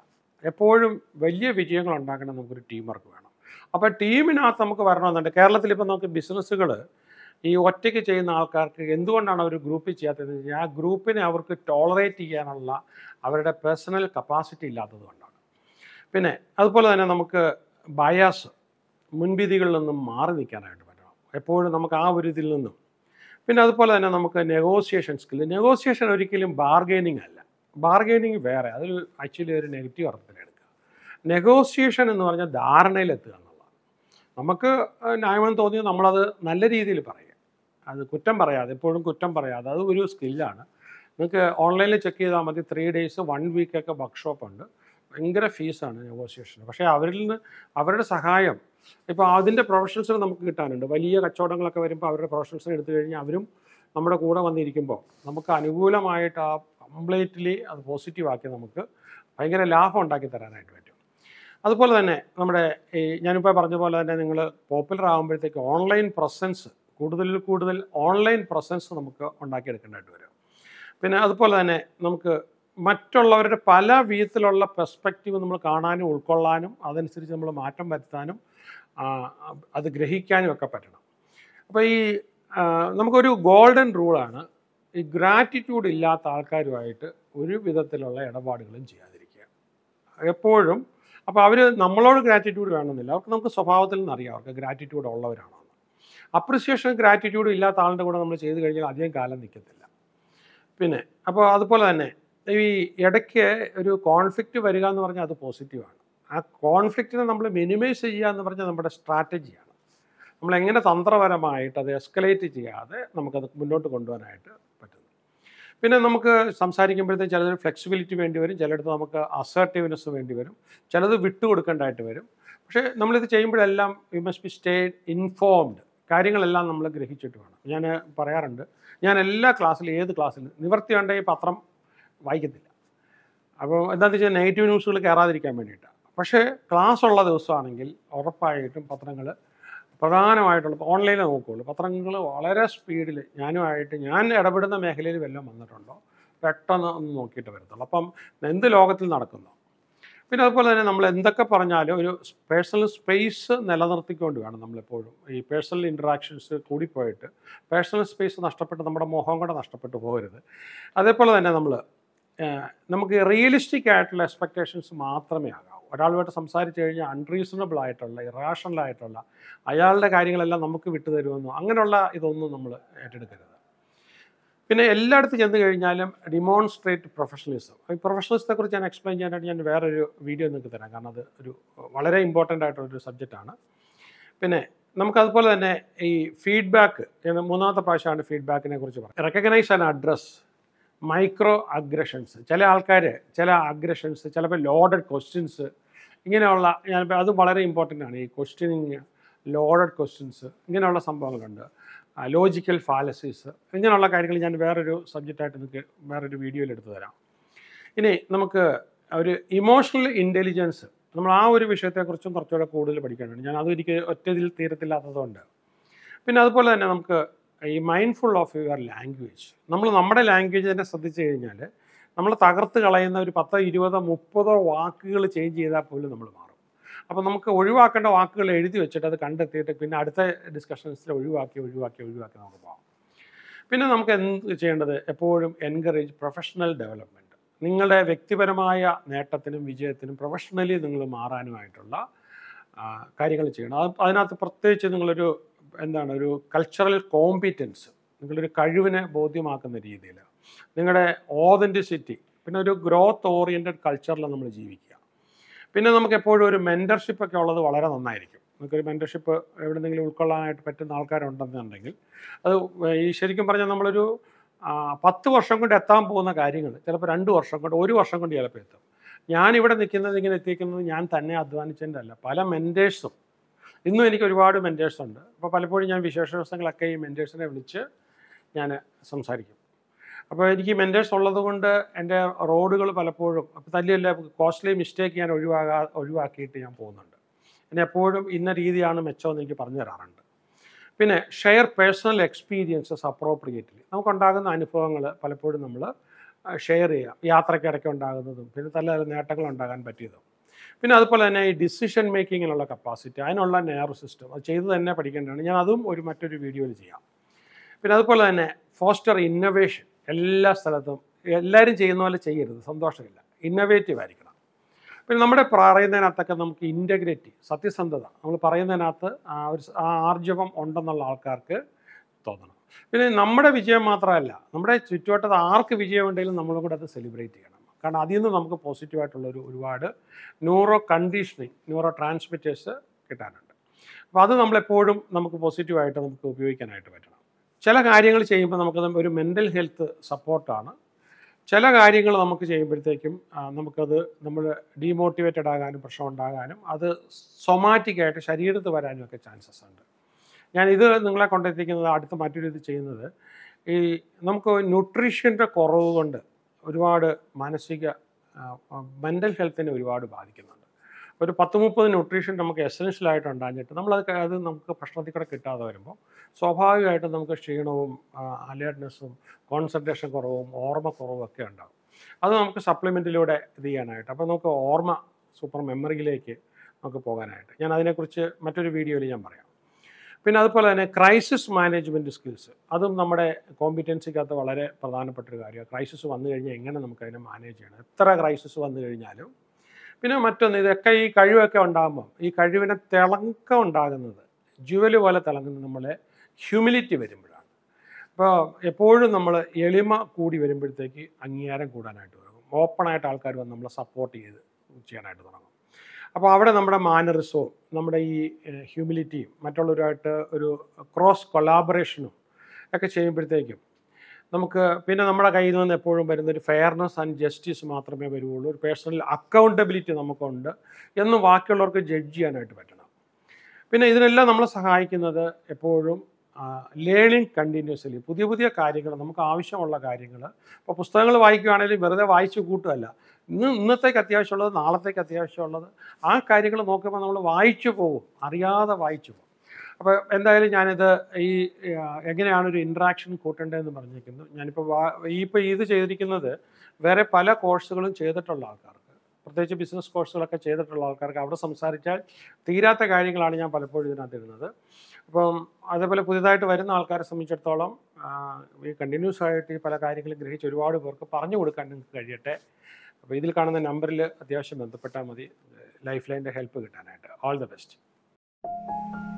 എപ്പോഴും വലിയ വിജയങ്ങൾ ഉണ്ടാക്കണം നമുക്കൊരു ടീം വർക്ക് വേണം അപ്പോൾ ടീമിനകത്ത് നമുക്ക് വരണമെന്നുണ്ട് കേരളത്തിൽ ഇപ്പോൾ നമുക്ക് ബിസിനസ്സുകൾ ഈ ഒറ്റയ്ക്ക് ചെയ്യുന്ന ആൾക്കാർക്ക് എന്തുകൊണ്ടാണ് അവർ ഗ്രൂപ്പിൽ ചെയ്യാത്തതെന്ന് വെച്ചാൽ ആ ഗ്രൂപ്പിനെ അവർക്ക് ടോളറേറ്റ് ചെയ്യാനുള്ള അവരുടെ പേഴ്സണൽ കപ്പാസിറ്റി ഇല്ലാത്തത് കൊണ്ടാണ് പിന്നെ അതുപോലെ തന്നെ നമുക്ക് ബയാസ് മുൻവിധികളിൽ നിന്നും മാറി നിൽക്കാനായിട്ട് പറ്റണം എപ്പോഴും നമുക്ക് ആ ഒരു ഇതിൽ നിന്നും പിന്നെ അതുപോലെ തന്നെ നമുക്ക് നെഗോസിയേഷൻ സ്കിൽ നെഗോസിയേഷൻ ഒരിക്കലും ബാർഗെയിനിങ് അല്ല ബാർഗെയിനിങ് വേറെ അതിൽ ആക്ച്വലി ഒരു നെഗറ്റീവ് അർത്ഥത്തിലെടുക്കുക നെഗോസിയേഷൻ എന്ന് പറഞ്ഞാൽ ധാരണയിലെത്തുക എന്നുള്ളതാണ് നമുക്ക് ന്യായമെന്ന് തോന്നിയാൽ നമ്മളത് നല്ല രീതിയിൽ പറയുക അത് കുറ്റം പറയാതെ എപ്പോഴും കുറ്റം പറയാതെ അത് ഒരു സ്കില്ലാണ് നിങ്ങൾക്ക് ഓൺലൈനിൽ ചെക്ക് ചെയ്താൽ മതി ത്രീ ഡേയ്സ് വൺ വീക്കൊക്കെ വർക്ക്ഷോപ്പ് ഉണ്ട് ഭയങ്കര ഫീസാണ് നെഗോസിയേഷൻ പക്ഷേ അവരിൽ നിന്ന് അവരുടെ സഹായം ഇപ്പോൾ അതിൻ്റെ പ്രൊഫഷണൽസിന് നമുക്ക് കിട്ടാനുണ്ട് വലിയ കച്ചവടങ്ങളൊക്കെ വരുമ്പോൾ അവരുടെ പ്രൊഫഷണൽസിനെ എടുത്തു കഴിഞ്ഞാൽ അവരും നമ്മുടെ കൂടെ വന്നിരിക്കുമ്പോൾ നമുക്ക് അനുകൂലമായിട്ട് ആ കംപ്ലീറ്റ്ലി അത് പോസിറ്റീവാക്കി നമുക്ക് ഭയങ്കര ലാഭം ഉണ്ടാക്കി തരാനായിട്ട് പറ്റും അതുപോലെ തന്നെ നമ്മുടെ ഈ ഞാനിപ്പോൾ പറഞ്ഞ പോലെ തന്നെ നിങ്ങൾ പോപ്പുലർ ആകുമ്പോഴത്തേക്ക് ഓൺലൈൻ പ്രസൻസ് കൂടുതൽ കൂടുതൽ ഓൺലൈൻ പ്രസൻസ് നമുക്ക് ഉണ്ടാക്കിയെടുക്കേണ്ടതായിട്ട് വരും പിന്നെ അതുപോലെ തന്നെ നമുക്ക് മറ്റുള്ളവരുടെ പല വിധത്തിലുള്ള പെർസ്പെക്റ്റീവ് നമ്മൾ കാണാനും ഉൾക്കൊള്ളാനും അതനുസരിച്ച് നമ്മൾ മാറ്റം വരുത്താനും അത് ഗ്രഹിക്കാനും ഒക്കെ പറ്റണം അപ്പോൾ ഈ നമുക്കൊരു ഗോൾഡൻ റൂളാണ് ഈ ഗ്രാറ്റിറ്റ്യൂഡ് ഇല്ലാത്ത ആൾക്കാരുമായിട്ട് ഒരു വിധത്തിലുള്ള ഇടപാടുകളും ചെയ്യാതിരിക്കുക എപ്പോഴും അപ്പോൾ അവർ നമ്മളോട് ഗ്രാറ്റിറ്റ്യൂഡ് വേണമെന്നില്ല അവർക്ക് നമുക്ക് സ്വഭാവത്തിൽ നിന്ന് അറിയാം അവർക്ക് ഗ്രാറ്റിറ്റ്യൂഡ് ഉള്ളവരാണോ എന്ന് അപ്രിസിയേഷൻ ഗ്രാറ്റിറ്റ്യൂഡ് ഇല്ലാത്ത ആളുടെ കൂടെ നമ്മൾ ചെയ്ത് കഴിഞ്ഞാൽ അധികം കാലം നിൽക്കത്തില്ല പിന്നെ അപ്പോൾ അതുപോലെ തന്നെ ഈ ഇടയ്ക്ക് ഒരു കോൺഫ്ലിക്റ്റ് വരിക എന്ന് പറഞ്ഞാൽ അത് പോസിറ്റീവാണ് ആ കോൺഫ്ലിക്റ്റിനെ നമ്മൾ മിനിമൈസ് ചെയ്യുക എന്ന് പറഞ്ഞാൽ നമ്മുടെ സ്ട്രാറ്റജിയാണ് നമ്മൾ എങ്ങനെ തന്ത്രപരമായിട്ട് അത് എസ്കലേറ്റ് ചെയ്യാതെ നമുക്കത് മുന്നോട്ട് കൊണ്ടുപോകാനായിട്ട് പറ്റുന്നു പിന്നെ നമുക്ക് സംസാരിക്കുമ്പോഴത്തേക്കും ചിലത് ഫ്ലെക്സിബിലിറ്റി വേണ്ടി വരും ചിലയിടത്ത് നമുക്ക് അസർട്ടീവ്നെസ് വേണ്ടി വരും ചിലത് വിട്ടുകൊടുക്കേണ്ടതായിട്ട് വരും പക്ഷേ നമ്മളിത് ചെയ്യുമ്പോഴെല്ലാം you must be stay informed കാര്യങ്ങളെല്ലാം നമ്മൾ ഗ്രഹിച്ചിട്ട് വേണം ഞാൻ പറയാറുണ്ട് ഞാൻ എല്ലാ ക്ലാസ്സിലും ഏത് ക്ലാസ്സിലും നിവർത്തി വേണ്ട ഈ പത്രം വായിക്കത്തില്ല അപ്പോൾ എന്താണെന്ന് വെച്ചാൽ നെഗറ്റീവ് ന്യൂസുകൾ കയറാതിരിക്കാൻ വേണ്ടിയിട്ടാണ് പക്ഷേ ക്ലാസ് ഉള്ള ദിവസമാണെങ്കിൽ ഉറപ്പായിട്ടും പത്രങ്ങൾ പ്രധാനമായിട്ടുള്ള ഓൺലൈനിൽ നോക്കുകയുള്ളൂ പത്രങ്ങൾ വളരെ സ്പീഡിൽ ഞാനുമായിട്ട് ഞാൻ ഇടപെടുന്ന മേഖലയിൽ വല്ലതും വന്നിട്ടുണ്ടോ പെട്ടെന്ന് ഒന്ന് നോക്കിയിട്ട് വരത്തുള്ളൂ അപ്പം എന്ത് ലോകത്തിൽ നടക്കുന്നു പിന്നെ അതുപോലെ തന്നെ നമ്മൾ എന്തൊക്കെ പറഞ്ഞാലും ഒരു പേഴ്സണൽ സ്പേസ് നിലനിർത്തിക്കൊണ്ട് വേണം നമ്മളെപ്പോഴും ഈ പേഴ്സണൽ ഇൻട്രാക്ഷൻസ് കൂടിപ്പോയിട്ട് പേഴ്സണൽ സ്പേസ് നഷ്ടപ്പെട്ട് നമ്മുടെ മോഹം കൂടെ നഷ്ടപ്പെട്ടു പോകരുത് അതേപോലെ തന്നെ നമ്മൾ നമുക്ക് റിയലിസ്റ്റിക് ആയിട്ടുള്ള എക്സ്പെക്റ്റേഷൻസ് മാത്രമേ ആകാവൂ ഒരാളുമായിട്ട് സംസാരിച്ചു കഴിഞ്ഞാൽ അൺറീസണബിൾ ആയിട്ടുള്ള ഇറാഷണൽ ആയിട്ടുള്ള അയാളുടെ കാര്യങ്ങളെല്ലാം നമുക്ക് വിട്ടു തരുമെന്നോ അങ്ങനെയുള്ള ഇതൊന്നും നമ്മൾ ഏറ്റെടുക്കരുത് പിന്നെ എല്ലായിടത്തും ചെന്ന് കഴിഞ്ഞാലും ഡിമോൺസ്ട്രേറ്റ് പ്രൊഫഷണലിസം ഈ പ്രൊഫഷണലിസത്തെ കുറിച്ച് ഞാൻ എക്സ്പ്ലെയിൻ ചെയ്യാനായിട്ട് ഞാൻ വേറൊരു വീഡിയോ നിങ്ങൾക്ക് തരാം കാരണം അത് ഒരു വളരെ ഇമ്പോർട്ടൻ്റ് ആയിട്ടുള്ളൊരു സബ്ജക്റ്റാണ് പിന്നെ നമുക്കതുപോലെ തന്നെ ഈ ഫീഡ്ബാക്ക് മൂന്നാമത്തെ പ്രാവശ്യമാണ് ഫീഡ്ബാക്കിനെ കുറിച്ച് പറയാം recognize and address micro aggressions ചില ആൾക്കാർ ചില അഗ്രഷൻസ് ചിലപ്പോൾ ലോഡഡ് ക്വസ്റ്റ്യൻസ് ഇങ്ങനെയുള്ള ഞാനിപ്പോൾ അത് വളരെ ഇമ്പോർട്ടൻ്റ് ആണ് ഈ ക്വസ്റ്റ്യനിങ് ലോഡഡ് ക്വസ്റ്റ്യൻസ് ഇങ്ങനെയുള്ള സംഭവങ്ങളുണ്ട് ലോജിക്കൽ ഫാലസീസ് ഇങ്ങനെയുള്ള കാര്യങ്ങൾ ഞാൻ വേറൊരു സബ്ജക്റ്റായിട്ട് നിങ്ങൾക്ക് വേറൊരു വീഡിയോയിൽ എടുത്തു തരാം ഇനി നമുക്ക് ഒരു ഇമോഷണൽ ഇൻ്റലിജൻസ് നമ്മൾ ആ ഒരു വിഷയത്തെക്കുറിച്ചും കുറച്ചുകൂടെ കൂടുതൽ പഠിക്കാനുണ്ട് ഞാൻ അതും എനിക്ക് ഒറ്റതിൽ തീരത്തില്ലാത്തതുകൊണ്ട് പിന്നെ അതുപോലെ തന്നെ നമുക്ക് ഈ മൈൻഡ്ഫുൾ ഓഫ് യുവർ ലാംഗ്വേജ് നമ്മൾ നമ്മുടെ ലാംഗ്വേജ് തന്നെ ശ്രദ്ധിച്ചു കഴിഞ്ഞാൽ നമ്മൾ തകർത്ത് കളയുന്ന ഒരു പത്തോ ഇരുപതോ മുപ്പതോ വാക്കുകൾ ചേഞ്ച് ചെയ്താൽ പോലും നമ്മൾ മാറും അപ്പോൾ നമുക്ക് ഒഴിവാക്കേണ്ട വാക്കുകൾ എഴുതി വെച്ചിട്ട് അത് കണ്ടെത്തിയിട്ട് പിന്നെ അടുത്ത ഡിസ്കഷൻസിൽ ഒഴിവാക്കി ഒഴിവാക്കി ഒഴിവാക്കി നമുക്ക് പോകാം പിന്നെ നമുക്ക് എന്ത് ചെയ്യേണ്ടത് എപ്പോഴും എൻകറേജ് പ്രൊഫഷണൽ ഡെവലപ്മെൻറ്റ് നിങ്ങളുടെ വ്യക്തിപരമായ നേട്ടത്തിനും വിജയത്തിനും പ്രൊഫഷണലി നിങ്ങൾ മാറാനുമായിട്ടുള്ള കാര്യങ്ങൾ ചെയ്യണം അതിനകത്ത് പ്രത്യേകിച്ച് നിങ്ങളൊരു എന്താണ് ഒരു കൾച്ചറൽ കോമ്പിറ്റൻസ് നിങ്ങളൊരു കഴിവിനെ ബോധ്യമാക്കുന്ന രീതിയിൽ നിങ്ങളുടെ ഓതൻറ്റിസിറ്റി പിന്നെ ഒരു ഗ്രോത്ത് ഓറിയൻറ്റഡ് കൾച്ചറിൽ നമ്മൾ ജീവിക്കുക പിന്നെ നമുക്ക് എപ്പോഴും ഒരു മെൻറ്റർഷിപ്പ് ഒക്കെ ഉള്ളത് വളരെ നന്നായിരിക്കും നമുക്കൊരു മെൻറ്റർഷിപ്പ് എവിടെന്നെങ്കിലും ഉൾക്കൊള്ളാനായിട്ട് പറ്റുന്ന ആൾക്കാരുണ്ടെന്നുണ്ടെങ്കിൽ അത് ഈ ശരിക്കും പറഞ്ഞാൽ നമ്മളൊരു പത്ത് വർഷം കൊണ്ട് എത്താൻ പോകുന്ന കാര്യങ്ങൾ ചിലപ്പോൾ രണ്ട് വർഷം കൊണ്ട് ഒരു വർഷം കൊണ്ട് ചിലപ്പോൾ എത്തും ഞാനിവിടെ നിൽക്കുന്നത് ഇങ്ങനെ എത്തിക്കുന്നത് ഞാൻ തന്നെ അധ്വാനിച്ചതിൻ്റെ അല്ല പല മെൻറ്റേഴ്സും ഇന്നും എനിക്ക് ഒരുപാട് മെൻറ്റേഴ്സ് ഉണ്ട് അപ്പോൾ പലപ്പോഴും ഞാൻ വിശേഷ ദിവസങ്ങളൊക്കെ ഈ മെൻറ്റേഴ്സിനെ വിളിച്ച് ഞാൻ സംസാരിക്കും അപ്പോൾ എനിക്ക് മെൻറ്റേഴ്സ് ഉള്ളത് കൊണ്ട് എൻ്റെ റോഡുകൾ പലപ്പോഴും അപ്പോൾ തല്ലിയല്ല കോസ്റ്റ്ലി മിസ്റ്റേക്ക് ഞാൻ ഒഴിവാകാ ഒഴിവാക്കിയിട്ട് ഞാൻ പോകുന്നുണ്ട് എന്നെ എപ്പോഴും ഇന്ന രീതിയാണ് മെച്ചമെന്ന് എനിക്ക് പറഞ്ഞു തരാറുണ്ട് പിന്നെ ഷെയർ പേഴ്സണൽ എക്സ്പീരിയൻസസ് അപ്രോപ്രിയേറ്റ്ലി നമുക്കുണ്ടാകുന്ന അനുഭവങ്ങൾ പലപ്പോഴും നമ്മൾ ഷെയർ ചെയ്യാം യാത്രയ്ക്കിടയ്ക്ക് ഉണ്ടാകുന്നതും പിന്നെ തല്ല നേട്ടങ്ങൾ ഉണ്ടാകാൻ പറ്റിയതും പിന്നെ അതുപോലെ തന്നെ ഈ ഡിസിഷൻ മേക്കിങ്ങിനുള്ള കപ്പാസിറ്റി അതിനുള്ള നെയർ സിസ്റ്റം അത് ചെയ്ത് തന്നെ പഠിക്കേണ്ടതാണ് ഞാൻ അതും ഒരു മറ്റൊരു വീഡിയോയിൽ ചെയ്യാം പിന്നെ അതുപോലെ തന്നെ ഫോസ്റ്റർ ഇന്നൊവേഷൻ എല്ലാ സ്ഥലത്തും എല്ലാവരും ചെയ്യുന്ന പോലെ ചെയ്യരുത് സന്തോഷമില്ല ഇന്നൊവേറ്റീവ് ആയിരിക്കണം പിന്നെ നമ്മുടെ പറയുന്നതിനകത്തൊക്കെ നമുക്ക് ഇൻ്റഗ്രേറ്റ് സത്യസന്ധത നമ്മൾ പറയുന്നതിനകത്ത് ആ ഒരു ആ ആർജവം ഉണ്ടെന്നുള്ള ആൾക്കാർക്ക് തോന്നണം പിന്നെ നമ്മുടെ വിജയം മാത്രമല്ല നമ്മുടെ ചുറ്റുവട്ടത്ത് ആർക്ക് വിജയം ഉണ്ടെങ്കിലും നമ്മളും കൂടെ അത് സെലിബ്രേറ്റ് ചെയ്യണം കാരണം അതിൽ നിന്ന് നമുക്ക് പോസിറ്റീവായിട്ടുള്ളൊരു ഒരുപാട് ന്യൂറോ കണ്ടീഷനിങ് ന്യൂറോ ട്രാൻസ്മിറ്റേഴ്സ് കിട്ടാനുണ്ട് അപ്പോൾ അത് നമ്മളെപ്പോഴും നമുക്ക് പോസിറ്റീവായിട്ട് നമുക്ക് ഉപയോഗിക്കാനായിട്ട് പറ്റണം ചില കാര്യങ്ങൾ ചെയ്യുമ്പോൾ നമുക്കത് ഒരു മെൻ്റൽ ഹെൽത്ത് സപ്പോർട്ടാണ് ചില കാര്യങ്ങൾ നമുക്ക് ചെയ്യുമ്പോഴത്തേക്കും നമുക്കത് നമ്മൾ ഡീമോട്ടിവേറ്റഡ് ആകാനും പ്രശ്നം ഉണ്ടാകാനും അത് സൊമാറ്റിക്കായിട്ട് ശരീരത്ത് വരാനും ഒക്കെ ചാൻസസ് ഉണ്ട് ഞാൻ ഇത് നിങ്ങളെ കൊണ്ടെത്തിക്കുന്നത് അടുത്ത് മറ്റൊരു ഇത് ചെയ്യുന്നത് ഈ നമുക്ക് ന്യൂട്രീഷ്യൻ്റെ കുറവ് കൊണ്ട് ഒരുപാട് മാനസിക മെൻ്റൽ ഹെൽത്തിനെ ഒരുപാട് ബാധിക്കുന്നുണ്ട് ഒരു പത്ത് മുപ്പത് ന്യൂട്രീഷൻ നമുക്ക് എസെൻഷ്യൽ ആയിട്ട് ഉണ്ടാഞ്ഞിട്ട് നമ്മൾ അത് നമുക്ക് ഭക്ഷണത്തിൽ കൂടെ കിട്ടാതെ വരുമ്പോൾ സ്വാഭാവികമായിട്ടും നമുക്ക് ക്ഷീണവും അലേർട്ട്നെസ്സും കോൺസെൻട്രേഷൻ കുറവും ഓർമ്മക്കുറവും ഒക്കെ ഉണ്ടാകും അത് നമുക്ക് സപ്ലിമെൻറ്റിലൂടെ ഇത് ചെയ്യാനായിട്ട് അപ്പോൾ നമുക്ക് ഓർമ്മ സൂപ്പർ മെമ്മറിയിലേക്ക് നമുക്ക് പോകാനായിട്ട് ഞാൻ അതിനെക്കുറിച്ച് മറ്റൊരു വീഡിയോയിൽ ഞാൻ പറയാം പിന്നെ അതുപോലെ തന്നെ ക്രൈസിസ് മാനേജ്മെൻറ്റ് സ്കിൽസ് അതും നമ്മുടെ കോമ്പിറ്റൻസിക്കകത്ത് വളരെ പ്രധാനപ്പെട്ട ഒരു കാര്യമാണ് ക്രൈസിസ് വന്നു കഴിഞ്ഞാൽ എങ്ങനെ നമുക്കതിനെ മാനേജ് ചെയ്യണം എത്ര ക്രൈസിസ് വന്നു കഴിഞ്ഞാലും പിന്നെ മറ്റൊന്ന് ഇതൊക്കെ ഈ കഴിവൊക്കെ ഉണ്ടാകുമ്പം ഈ കഴിവിനെ തിളക്കം ഉണ്ടാകുന്നത് ജുവല് പോലെ തിളങ്ങുന്നത് നമ്മളെ ഹ്യൂമിലിറ്റി വരുമ്പോഴാണ് അപ്പോൾ എപ്പോഴും നമ്മൾ എളിമ കൂടി വരുമ്പോഴത്തേക്ക് അംഗീകാരം കൂടാനായിട്ട് തുടങ്ങും ഓപ്പണായിട്ട് ആൾക്കാർ വന്ന് നമ്മളെ സപ്പോർട്ട് ചെയ്ത് ചെയ്യാനായിട്ട് തുടങ്ങും അപ്പോൾ അവിടെ നമ്മുടെ മാനറിസവും നമ്മുടെ ഈ ഹ്യൂമിലിറ്റിയും മറ്റുള്ളവരുമായിട്ട് ഒരു ക്രോസ് കൊളാബറേഷനും ഒക്കെ ചെയ്യുമ്പോഴത്തേക്കും നമുക്ക് പിന്നെ നമ്മുടെ കയ്യിൽ നിന്ന് എപ്പോഴും വരുന്നൊരു ഫെയർനെസ് ആൻഡ് ജസ്റ്റിസ് മാത്രമേ വരുള്ളൂ ഒരു പേഴ്സണൽ അക്കൗണ്ടബിലിറ്റി നമുക്കുണ്ട് എന്ന് ബാക്കിയുള്ളവർക്ക് ജഡ്ജ് ചെയ്യാനായിട്ട് പറ്റണം പിന്നെ ഇതിനെല്ലാം നമ്മളെ സഹായിക്കുന്നത് എപ്പോഴും ലേണിംഗ് കണ്ടിന്യൂസ്ലി പുതിയ പുതിയ കാര്യങ്ങൾ നമുക്ക് ആവശ്യമുള്ള കാര്യങ്ങൾ ഇപ്പോൾ പുസ്തകങ്ങൾ വായിക്കുകയാണെങ്കിലും വെറുതെ വായിച്ചു കൂട്ടുകയല്ല ഇന്ന് ഇന്നത്തേക്ക് അത്യാവശ്യമുള്ളത് നാളത്തേക്ക് അത്യാവശ്യമുള്ളത് ആ കാര്യങ്ങൾ നോക്കുമ്പോൾ നമ്മൾ വായിച്ചു പോകും അറിയാതെ വായിച്ചു പോകും അപ്പോൾ എന്തായാലും ഞാനിത് ഈ എങ്ങനെയാണ് ഒരു ഇൻട്രാക്ഷൻ കൂട്ടേണ്ടതെന്ന് പറഞ്ഞിരിക്കുന്നു ഞാനിപ്പോൾ ഈ ഇപ്പോൾ ഇത് ചെയ്തിരിക്കുന്നത് വേറെ പല കോഴ്സുകളും ചെയ്തിട്ടുള്ള ആൾക്കാർക്ക് പ്രത്യേകിച്ച് ബിസിനസ് കോഴ്സുകളൊക്കെ ചെയ്തിട്ടുള്ള ആൾക്കാർക്ക് അവിടെ സംസാരിച്ചാൽ തീരാത്ത കാര്യങ്ങളാണ് ഞാൻ പലപ്പോഴും ഇതിനകത്ത് ഇടുന്നത് അപ്പം അതേപോലെ പുതിയതായിട്ട് വരുന്ന ആൾക്കാരെ സംബന്ധിച്ചിടത്തോളം ഈ കണ്ടിന്യൂസ് ആയിട്ട് ഈ പല കാര്യങ്ങളും ഗ്രഹിച്ച് ഒരുപാട് പേർക്ക് പറഞ്ഞു കൊടുക്കാൻ നിങ്ങൾക്ക് കഴിയട്ടെ അപ്പോൾ ഇതിൽ കാണുന്ന നമ്പറിൽ അത്യാവശ്യം ബന്ധപ്പെട്ടാൽ മതി ലൈഫ് ലൈൻ്റെ ഹെൽപ്പ് കിട്ടാനായിട്ട് ഓൾ ദ ബെസ്റ്റ്